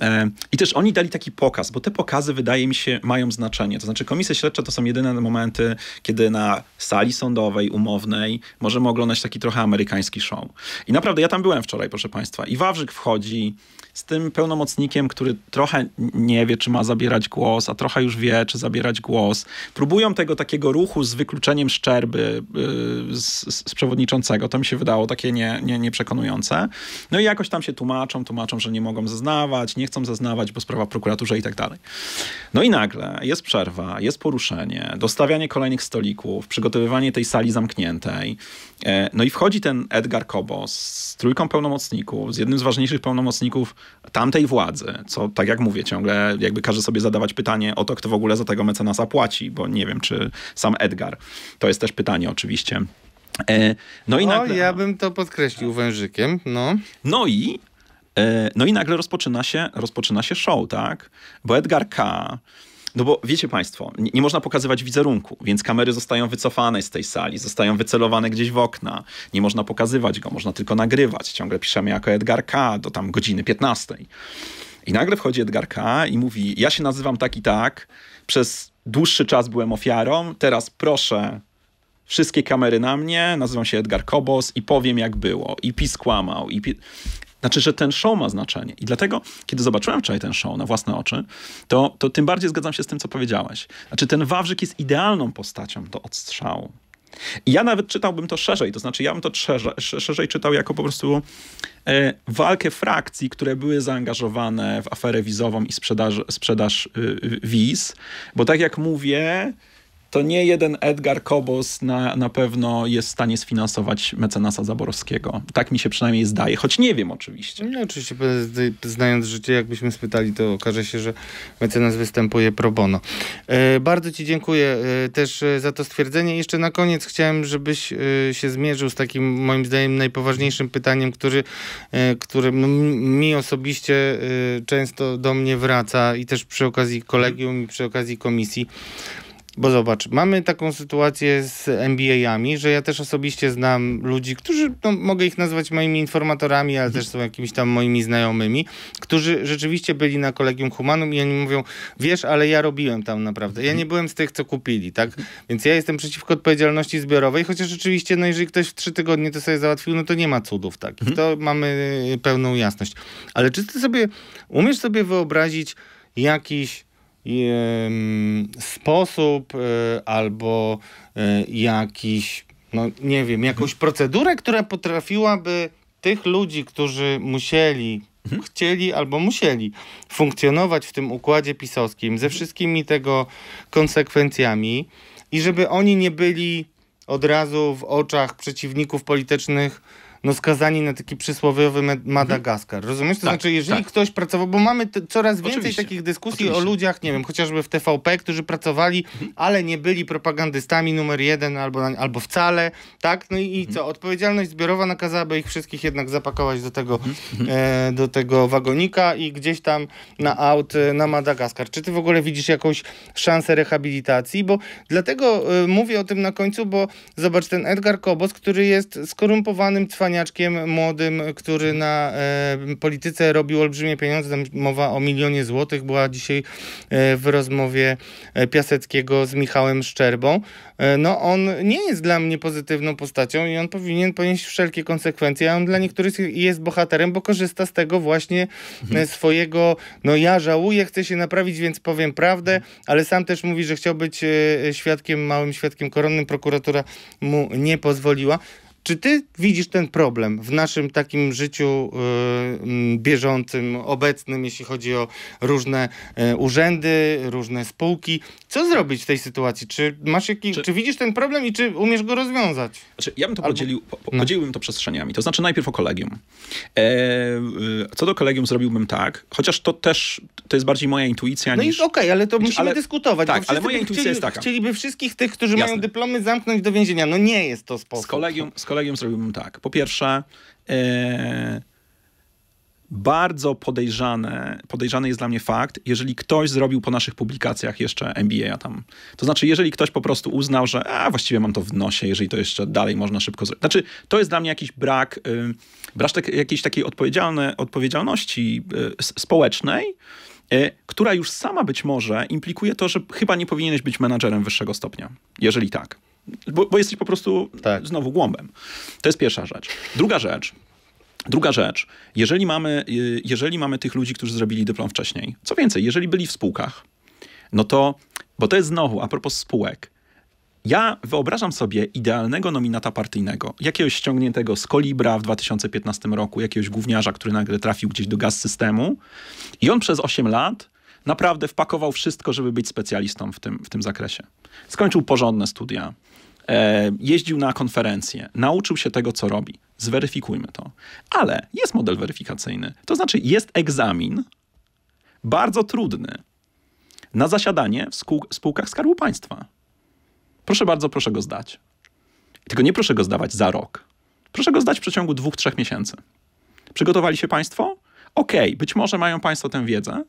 E, I też oni dali taki pokaz, bo te pokazy wydaje mi się mają znaczenie. To znaczy komisje śledcze to są jedyne momenty, kiedy na sali sądowej, umownej możemy oglądać taki trochę amerykański show. I naprawdę ja tam byłem wczoraj, proszę państwa. I Wawrzyk wchodzi z tym pełnomocnikiem, który trochę nie wie, czy ma zabierać głos, a trochę już wie, czy zabierać głos. Próbują tego takiego ruchu z wykluczeniem szczerby yy, z, z, przewodniczącego. To mi się wydało takie nieprzekonujące. Nie, nie nieprzekonujące. no i jakoś tam się tłumaczą, tłumaczą, że nie mogą zeznawać, nie nie chcą zeznawać, bo sprawa w prokuraturze i tak dalej. No i nagle jest przerwa, jest poruszenie, dostawianie kolejnych stolików, przygotowywanie tej sali zamkniętej. E, no i wchodzi ten Edgar Kobos z trójką pełnomocników, z jednym z ważniejszych pełnomocników tamtej władzy, co tak jak mówię, ciągle jakby każe sobie zadawać pytanie o to, kto w ogóle za tego mecenasa płaci, bo nie wiem, czy sam Edgar. To jest też pytanie oczywiście. E, no i nagle... O, ja bym to podkreślił wężykiem, no. No i E, no i nagle rozpoczyna się, rozpoczyna się show, tak? Bo Edgar K. No bo wiecie Państwo, nie, nie, można pokazywać wizerunku, więc kamery zostają wycofane z tej sali, zostają wycelowane gdzieś w okna. Nie można pokazywać go, można tylko nagrywać. Ciągle piszemy jako Edgar K. do tam godziny 15. I nagle wchodzi Edgar K. i mówi: Ja się nazywam tak i tak, przez dłuższy czas byłem ofiarą, teraz proszę wszystkie kamery na mnie, nazywam się Edgar Kobos i powiem jak było. I PiS kłamał. I, pi... Znaczy, że ten show ma znaczenie. I dlatego, kiedy zobaczyłem wczoraj ten show na własne oczy, to, to tym bardziej zgadzam się z tym, co powiedziałaś. Znaczy, ten Wawrzyk jest idealną postacią do odstrzału. I ja nawet czytałbym to szerzej, to znaczy ja bym to szerzej, szerzej czytał jako po prostu e, walkę frakcji, które były zaangażowane w aferę wizową i sprzedaż, sprzedaż y, wiz, bo tak jak mówię, to nie jeden Edgar Kobos na, na pewno jest w stanie sfinansować mecenasa Zaborowskiego. Tak mi się przynajmniej zdaje, choć nie wiem oczywiście. No, oczywiście, znając życie, jakbyśmy spytali, to okaże się, że mecenas występuje pro bono. E, bardzo Ci dziękuję e, też e, za to stwierdzenie. Jeszcze na koniec chciałem, żebyś e, się zmierzył z takim moim zdaniem najpoważniejszym pytaniem, który, e, który mi osobiście e, często do mnie wraca i też przy okazji kolegium i przy okazji komisji. Bo zobacz, mamy taką sytuację z MBA-ami, że ja też osobiście znam ludzi, którzy, no, mogę ich nazwać moimi informatorami, ale też są jakimiś tam moimi znajomymi, którzy rzeczywiście byli na kolegium humanum i oni mówią, wiesz, ale ja robiłem tam naprawdę. Ja nie byłem z tych, co kupili, tak? Więc ja jestem przeciwko odpowiedzialności zbiorowej, chociaż rzeczywiście, no jeżeli ktoś w trzy tygodnie to sobie załatwił, no to nie ma cudów tak To mamy y, pełną jasność. Ale czy ty sobie, umiesz sobie wyobrazić jakiś sposób e, albo e, jakiś, no nie wiem, jakąś procedurę, która potrafiłaby tych ludzi, którzy musieli, mhm. chcieli albo musieli funkcjonować w tym układzie pisowskim, ze wszystkimi tego konsekwencjami i żeby oni nie byli od razu w oczach przeciwników politycznych no, skazani na taki przysłowiowy Madagaskar. Mhm. Rozumiesz? To tak, znaczy, jeżeli tak. ktoś pracował, bo mamy coraz więcej Oczywiście. takich dyskusji Oczywiście. o ludziach, nie wiem, chociażby w TVP, którzy pracowali, mhm. ale nie byli propagandystami numer jeden albo, albo wcale, tak? No i, mhm. co? Odpowiedzialność zbiorowa nakazałaby ich wszystkich jednak zapakować do tego, mhm. mhm. e, do tego wagonika i gdzieś tam na aut e, na Madagaskar. Czy ty w ogóle widzisz jakąś szansę rehabilitacji? Bo dlatego y, mówię o tym na końcu, bo zobacz, ten Edgar Kobos, który jest skorumpowanym cwaniakiem, cwaniaczkiem młodym, który na e, polityce robił olbrzymie pieniądze. Tam mowa o milionie złotych była dzisiaj e, w rozmowie e, Piaseckiego z Michałem Szczerbą. No on nie jest dla mnie pozytywną postacią i on powinien ponieść wszelkie konsekwencje. A on dla niektórych jest bohaterem, bo korzysta z tego właśnie mhm. swojego, no ja żałuję, chcę się naprawić, więc powiem prawdę, ale sam też mówi, że chciał być świadkiem, małym świadkiem koronnym. Prokuratura mu nie pozwoliła. Czy ty widzisz ten problem w naszym takim życiu y, bieżącym, obecnym, jeśli chodzi o różne y, urzędy, różne spółki? Co zrobić w tej sytuacji? Czy, masz jakiś, czy... czy widzisz ten problem i czy umiesz go rozwiązać? Znaczy, ja bym to Albo... podzielił, po, no. podzieliłbym to przestrzeniami. To znaczy najpierw o kolegium. E, e, co do kolegium zrobiłbym tak, chociaż to też to jest bardziej moja intuicja no niż... No okej, okay, ale to musimy ale, dyskutować. Tak, ale moja intuicja chcieli, jest taka. Chcieliby wszystkich tych, którzy Jasne. mają dyplomy zamknąć do więzienia. No nie jest to sposób. Z kolegium, z kolegium zrobiłbym tak. Po pierwsze, e, bardzo podejrzane, podejrzany jest dla mnie fakt, jeżeli ktoś zrobił po naszych publikacjach jeszcze MBA tam. To znaczy, jeżeli ktoś po prostu uznał, że a, właściwie mam to w nosie, jeżeli to jeszcze dalej można szybko zrobić. Znaczy, to jest dla mnie jakiś brak, y, brak tak, jakiejś takiej odpowiedzialne, odpowiedzialności y, społecznej, y, która już sama być może implikuje to, że chyba nie powinieneś być menadżerem wyższego stopnia, jeżeli tak bo, bo jesteś po prostu tak. znowu głąbem. To jest pierwsza rzecz. Druga rzecz, Druga rzecz, jeżeli mamy, y, jeżeli mamy tych ludzi, którzy zrobili dyplom wcześniej, co więcej, jeżeli byli w spółkach, no to, bo to jest znowu a propos spółek, ja wyobrażam sobie idealnego nominata partyjnego, jakiegoś ściągniętego z Kolibra w 2015 roku, jakiegoś gówniarza, który nagle trafił gdzieś do gaz systemu i on przez 8 lat naprawdę wpakował wszystko, żeby być specjalistą w tym, w tym zakresie. Skończył porządne studia, E, jeździł na konferencje, nauczył się tego, co robi. Zweryfikujmy to. Ale jest model weryfikacyjny. To znaczy, jest egzamin bardzo trudny na zasiadanie w spółkach Skarbu Państwa. Proszę bardzo, proszę go zdać. Tylko nie proszę go zdawać za rok. Proszę go zdać w przeciągu dwóch, trzech miesięcy. Przygotowali się Państwo? Okej, okay, być może mają Państwo tę wiedzę,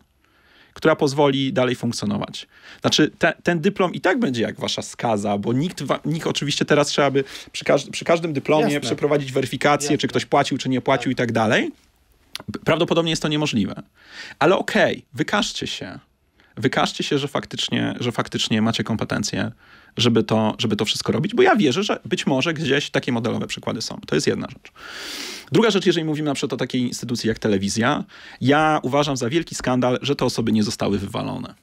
która pozwoli dalej funkcjonować. Znaczy, te, ten dyplom i tak będzie jak wasza skaza, bo nikt, nikt oczywiście teraz trzeba by przy, przy każdym dyplomie Jasne. przeprowadzić weryfikację, Jasne. czy ktoś płacił, czy nie płacił i tak dalej. Prawdopodobnie jest to niemożliwe. Ale okej, okay, wykażcie się. Wykażcie się, że faktycznie, że faktycznie macie kompetencje żeby to, żeby to wszystko robić, bo ja wierzę, że być może gdzieś takie modelowe przykłady są. To jest jedna rzecz. Druga rzecz, jeżeli mówimy na przykład o takiej instytucji jak telewizja, ja uważam za wielki skandal, że te osoby nie zostały wywalone.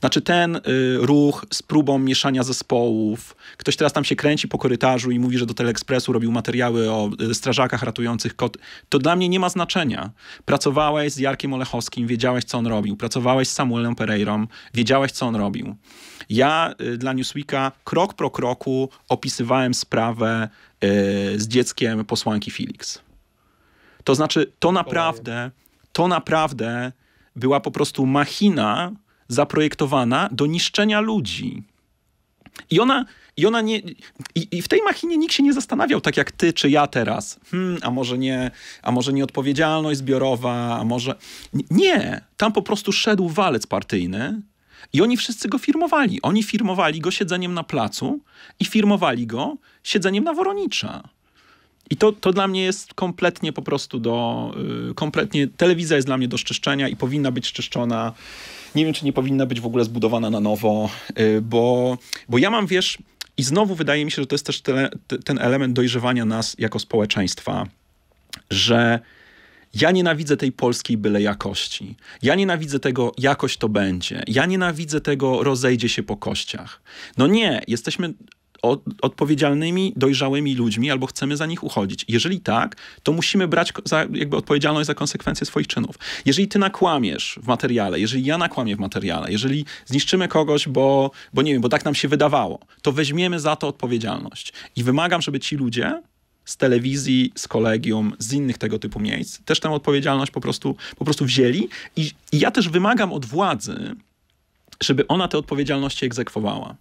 Znaczy ten y, ruch z próbą mieszania zespołów, ktoś teraz tam się kręci po korytarzu i mówi, że do Telekspresu robił materiały o y, strażakach ratujących kot, to dla mnie nie ma znaczenia. Pracowałeś z Jarkiem Olechowskim, wiedziałeś co on robił, pracowałeś z Samuelem Pereirą, wiedziałeś co on robił. Ja y, dla Newsweeka krok po kroku opisywałem sprawę y, z dzieckiem posłanki Felix. To znaczy, to naprawdę, to naprawdę była po prostu machina zaprojektowana do niszczenia ludzi. I ona, i ona nie. I, I, w tej machinie nikt się nie zastanawiał, tak jak ty czy ja teraz. Hmm, a może nie, a może nieodpowiedzialność zbiorowa, a może. Nie! Tam po prostu szedł walec partyjny i oni wszyscy go firmowali. Oni firmowali go siedzeniem na placu i firmowali go siedzeniem na Woronicza. I to, to dla mnie jest kompletnie po prostu do. Yy, kompletnie telewizja jest dla mnie do szczyszczenia i powinna być czyszczona. Nie wiem, czy nie powinna być w ogóle zbudowana na nowo, yy, bo, bo ja mam wiesz. I znowu wydaje mi się, że to jest też te, ten element dojrzewania nas jako społeczeństwa, że ja nienawidzę tej polskiej byle jakości. Ja nienawidzę tego, jakoś to będzie. Ja nienawidzę tego, rozejdzie się po kościach. No nie, jesteśmy odpowiedzialnymi, dojrzałymi ludźmi albo chcemy za nich uchodzić. Jeżeli tak, to musimy brać za, jakby odpowiedzialność za konsekwencje swoich czynów. Jeżeli ty nakłamiesz w materiale, jeżeli ja nakłamię w materiale, jeżeli zniszczymy kogoś, bo, bo nie wiem, bo tak nam się wydawało, to weźmiemy za to odpowiedzialność. I wymagam, żeby ci ludzie z telewizji, z kolegium, z innych tego typu miejsc. Też tę odpowiedzialność po prostu, po prostu wzięli i, i ja też wymagam od władzy, żeby ona te odpowiedzialności egzekwowała.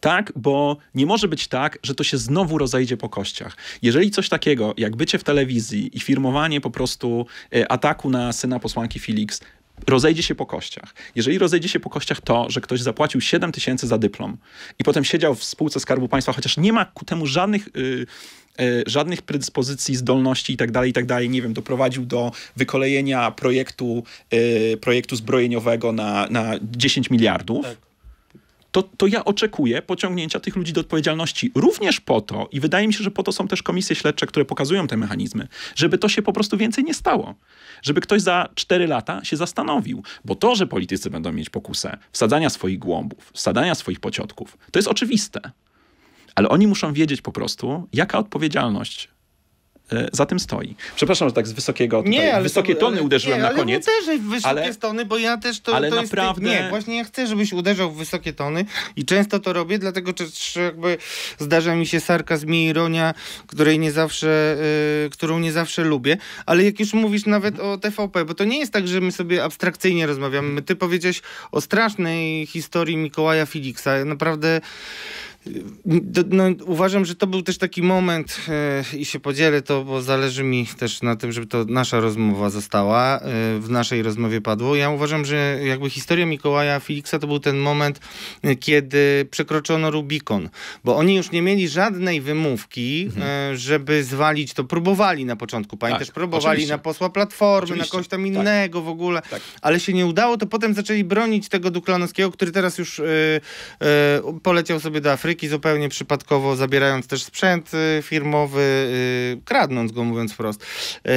Tak, bo nie może być tak, że to się znowu rozejdzie po kościach. Jeżeli coś takiego jak bycie w telewizji i firmowanie po prostu e, ataku na syna posłanki Felix rozejdzie się po kościach. Jeżeli rozejdzie się po kościach to, że ktoś zapłacił 7 tysięcy za dyplom i potem siedział w spółce Skarbu Państwa, chociaż nie ma ku temu żadnych... Yy, żadnych predyspozycji, zdolności itd., tak itd., tak nie wiem, doprowadził do wykolejenia projektu, y, projektu zbrojeniowego na, na 10 miliardów. Tak to, to ja oczekuję pociągnięcia tych ludzi do odpowiedzialności również po to, i wydaje mi się, że po to są też komisje śledcze, które pokazują te mechanizmy, żeby to się po prostu więcej nie stało. Żeby ktoś za 4 lata się zastanowił, bo to, że politycy będą mieć pokusę wsadzania swoich głąbów, wsadzania swoich pociotków, to jest oczywiste. Ale oni muszą wiedzieć po prostu, jaka odpowiedzialność E, za tym stoi. Przepraszam, że tak z wysokiego, nie, ale wysokie to, tony e, uderzyłem nie, na koniec. Ale uderzaj w wysokie ale, tony, bo ja też to, ale to naprawdę... Jest, nie, właśnie ja chcę, żebyś uderzał w wysokie tony i często to robię, dlatego też jakby zdarza mi się sarkazm i ironia, której nie zawsze, y, którą nie zawsze lubię, ale jak już mówisz nawet o TVP, bo to nie jest tak, że my sobie abstrakcyjnie rozmawiamy. Ty powiedziałeś o strasznej historii Mikołaja Filiksa. Naprawdę no, uważam, że to był też taki moment e, i się podzielę to, bo zależy mi też na tym, żeby to nasza rozmowa została, e, w naszej rozmowie padło. Ja uważam, że jakby historia Mikołaja Feliksa to był ten moment, e, kiedy przekroczono Rubikon, bo oni już nie mieli żadnej wymówki, mhm. żeby zwalić to. Próbowali na początku, pamiętasz, tak, próbowali oczywiście. na posła Platformy, oczywiście. na kogoś tam tak. innego tak. w ogóle, tak. ale się nie udało, to potem zaczęli bronić tego Duklanowskiego, który teraz już poleciał sobie do Afryki, Afryki zupełnie przypadkowo, zabierając też sprzęt y, firmowy, y, kradnąc go, mówiąc wprost. Y,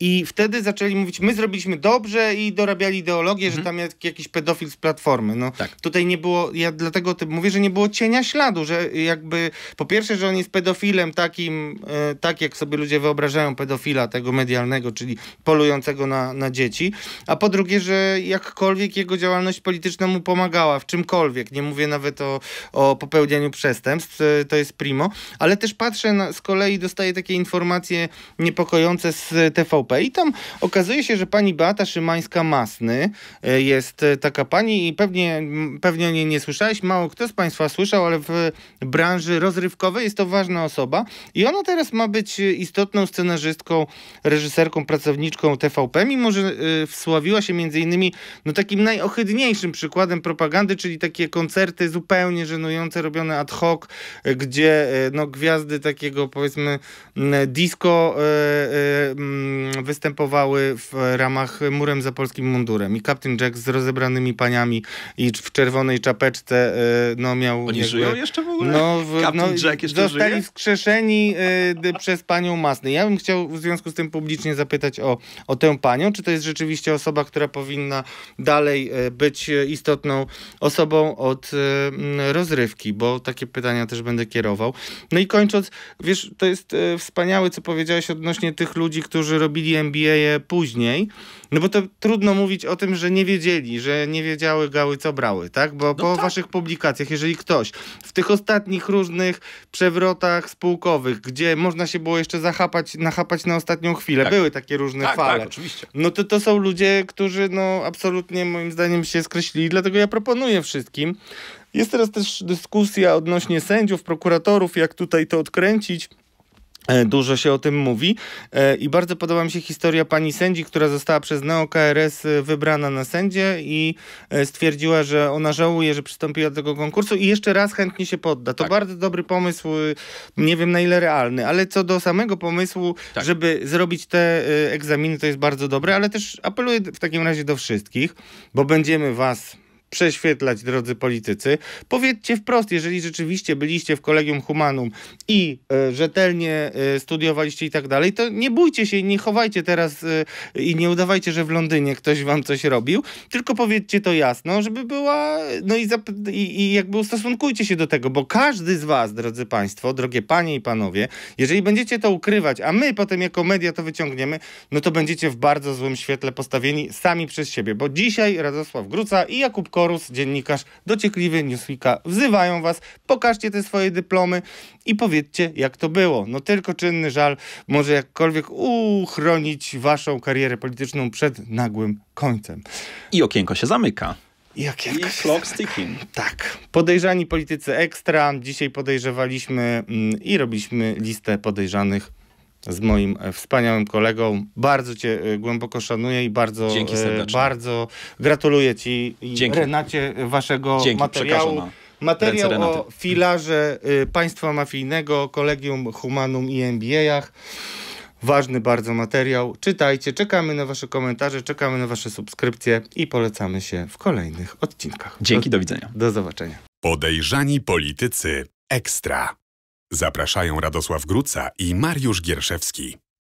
I wtedy zaczęli mówić, my zrobiliśmy dobrze i dorabiali ideologię, mhm. że tam jest jakiś pedofil z platformy. No, tak. Tutaj nie było, ja dlatego mówię, że nie było cienia śladu, że jakby po pierwsze, że on jest pedofilem takim, tak jak sobie ludzie wyobrażają pedofila tego medialnego, czyli polującego na, na dzieci, a po drugie, że jakkolwiek jego działalność polityczna mu pomagała w czymkolwiek, nie mówię nawet o, o popełnianiu przestępstw, e, to jest primo, ale też patrzę na, z kolei, dostaję takie informacje niepokojące z TVP i tam okazuje się, że pani Beata Szymańska-Masny e, jest e, taka pani i pewnie, pewnie o niej nie słyszałeś, mało kto z Państwa słyszał, ale w branży rozrywkowej jest to ważna osoba i ona teraz ma być istotną scenarzystką, reżyserką, pracowniczką TVP, mimo że wsławiła się między innymi no takim najohydniejszym przykładem propagandy, czyli takie koncerty zupełnie, że fascynujące, robione ad hoc, e, gdzie e, no, gwiazdy takiego powiedzmy disco e, występowały w ramach Murem za polskim mundurem i Captain Jack z rozebranymi paniami i w czerwonej czapeczce no miał... Oni jakby, żyją jeszcze w ogóle? No, w, Captain no, Jack jeszcze Zostali żyje? skrzeszeni przez panią Masny. Ja bym chciał w związku z tym publicznie zapytać o, o tę panią, czy to jest rzeczywiście osoba, która powinna dalej być istotną osobą od rozwoju rozrywki, bo takie pytania też będę kierował. No i kończąc, wiesz, to jest e, wspaniałe, co powiedziałeś odnośnie tych ludzi, którzy robili MBA -e później, no bo to trudno mówić o tym, że nie wiedzieli, że nie wiedziały gały, co brały, tak? Bo no po tak. waszych publikacjach, jeżeli ktoś w tych ostatnich różnych przewrotach spółkowych, gdzie można się było jeszcze zachapać, nachapać na ostatnią chwilę, tak. były takie różne tak, tak fale. Tak, oczywiście. No to to są ludzie, którzy no absolutnie moim zdaniem się skreślili, dlatego ja proponuję wszystkim, jest teraz też dyskusja odnośnie sędziów, prokuratorów, jak tutaj to odkręcić. E, dużo się o tym mówi e, i bardzo podoba mi się historia pani sędzi, która została przez NeoKRS e, wybrana na sędzie i stwierdziła, że ona żałuje, że przystąpiła do tego konkursu i jeszcze raz chętnie się podda. To tak. bardzo dobry pomysł, y, nie wiem na ile realny, ale co do samego pomysłu, tak. żeby zrobić te y, egzaminy, to jest bardzo dobre, ale też apeluję w takim razie do wszystkich, bo będziemy was prześwietlać, drodzy politycy. Powiedzcie wprost, jeżeli rzeczywiście byliście w Kolegium Humanum i y, rzetelnie y, studiowaliście i tak dalej, to nie bójcie się i nie chowajcie teraz y, i nie udawajcie, że w Londynie ktoś wam coś robił, tylko powiedzcie to jasno, żeby była, no i, zap- i, i jakby ustosunkujcie się do tego, bo każdy z was, drodzy państwo, drogie panie i panowie, jeżeli będziecie to ukrywać, a my potem jako media to wyciągniemy, no to będziecie w bardzo złym świetle postawieni sami przez siebie, bo dzisiaj Radosław Gruca i Jakub Ko Korus, dziennikarz dociekliwy Newsweeka, wzywają was, pokażcie te swoje dyplomy i powiedzcie, jak to było. No tylko czynny żal może jakkolwiek uchronić waszą karierę polityczną przed nagłym końcem. I okienko się zamyka. Jak, jak I clock sticking. Tak. Podejrzani politycy ekstra. Dzisiaj podejrzewaliśmy mm, i robiliśmy listę podejrzanych z moim e, wspaniałym kolegą. Bardzo cię e, głęboko szanuję i bardzo, Dzięki e, bardzo gratuluję ci i Dzięki. Renacie waszego Dzięki, materiału. No. Materiał o filarze państwa mafijnego, kolegium humanum i MBA-ach. Ważny bardzo materiał. Czytajcie, czekamy na wasze komentarze, czekamy na wasze subskrypcje i polecamy się w kolejnych odcinkach. Dzięki, do, do widzenia. Do zobaczenia. Podejrzani politycy ekstra. Zapraszają Radosław Gruca i Mariusz Gierszewski.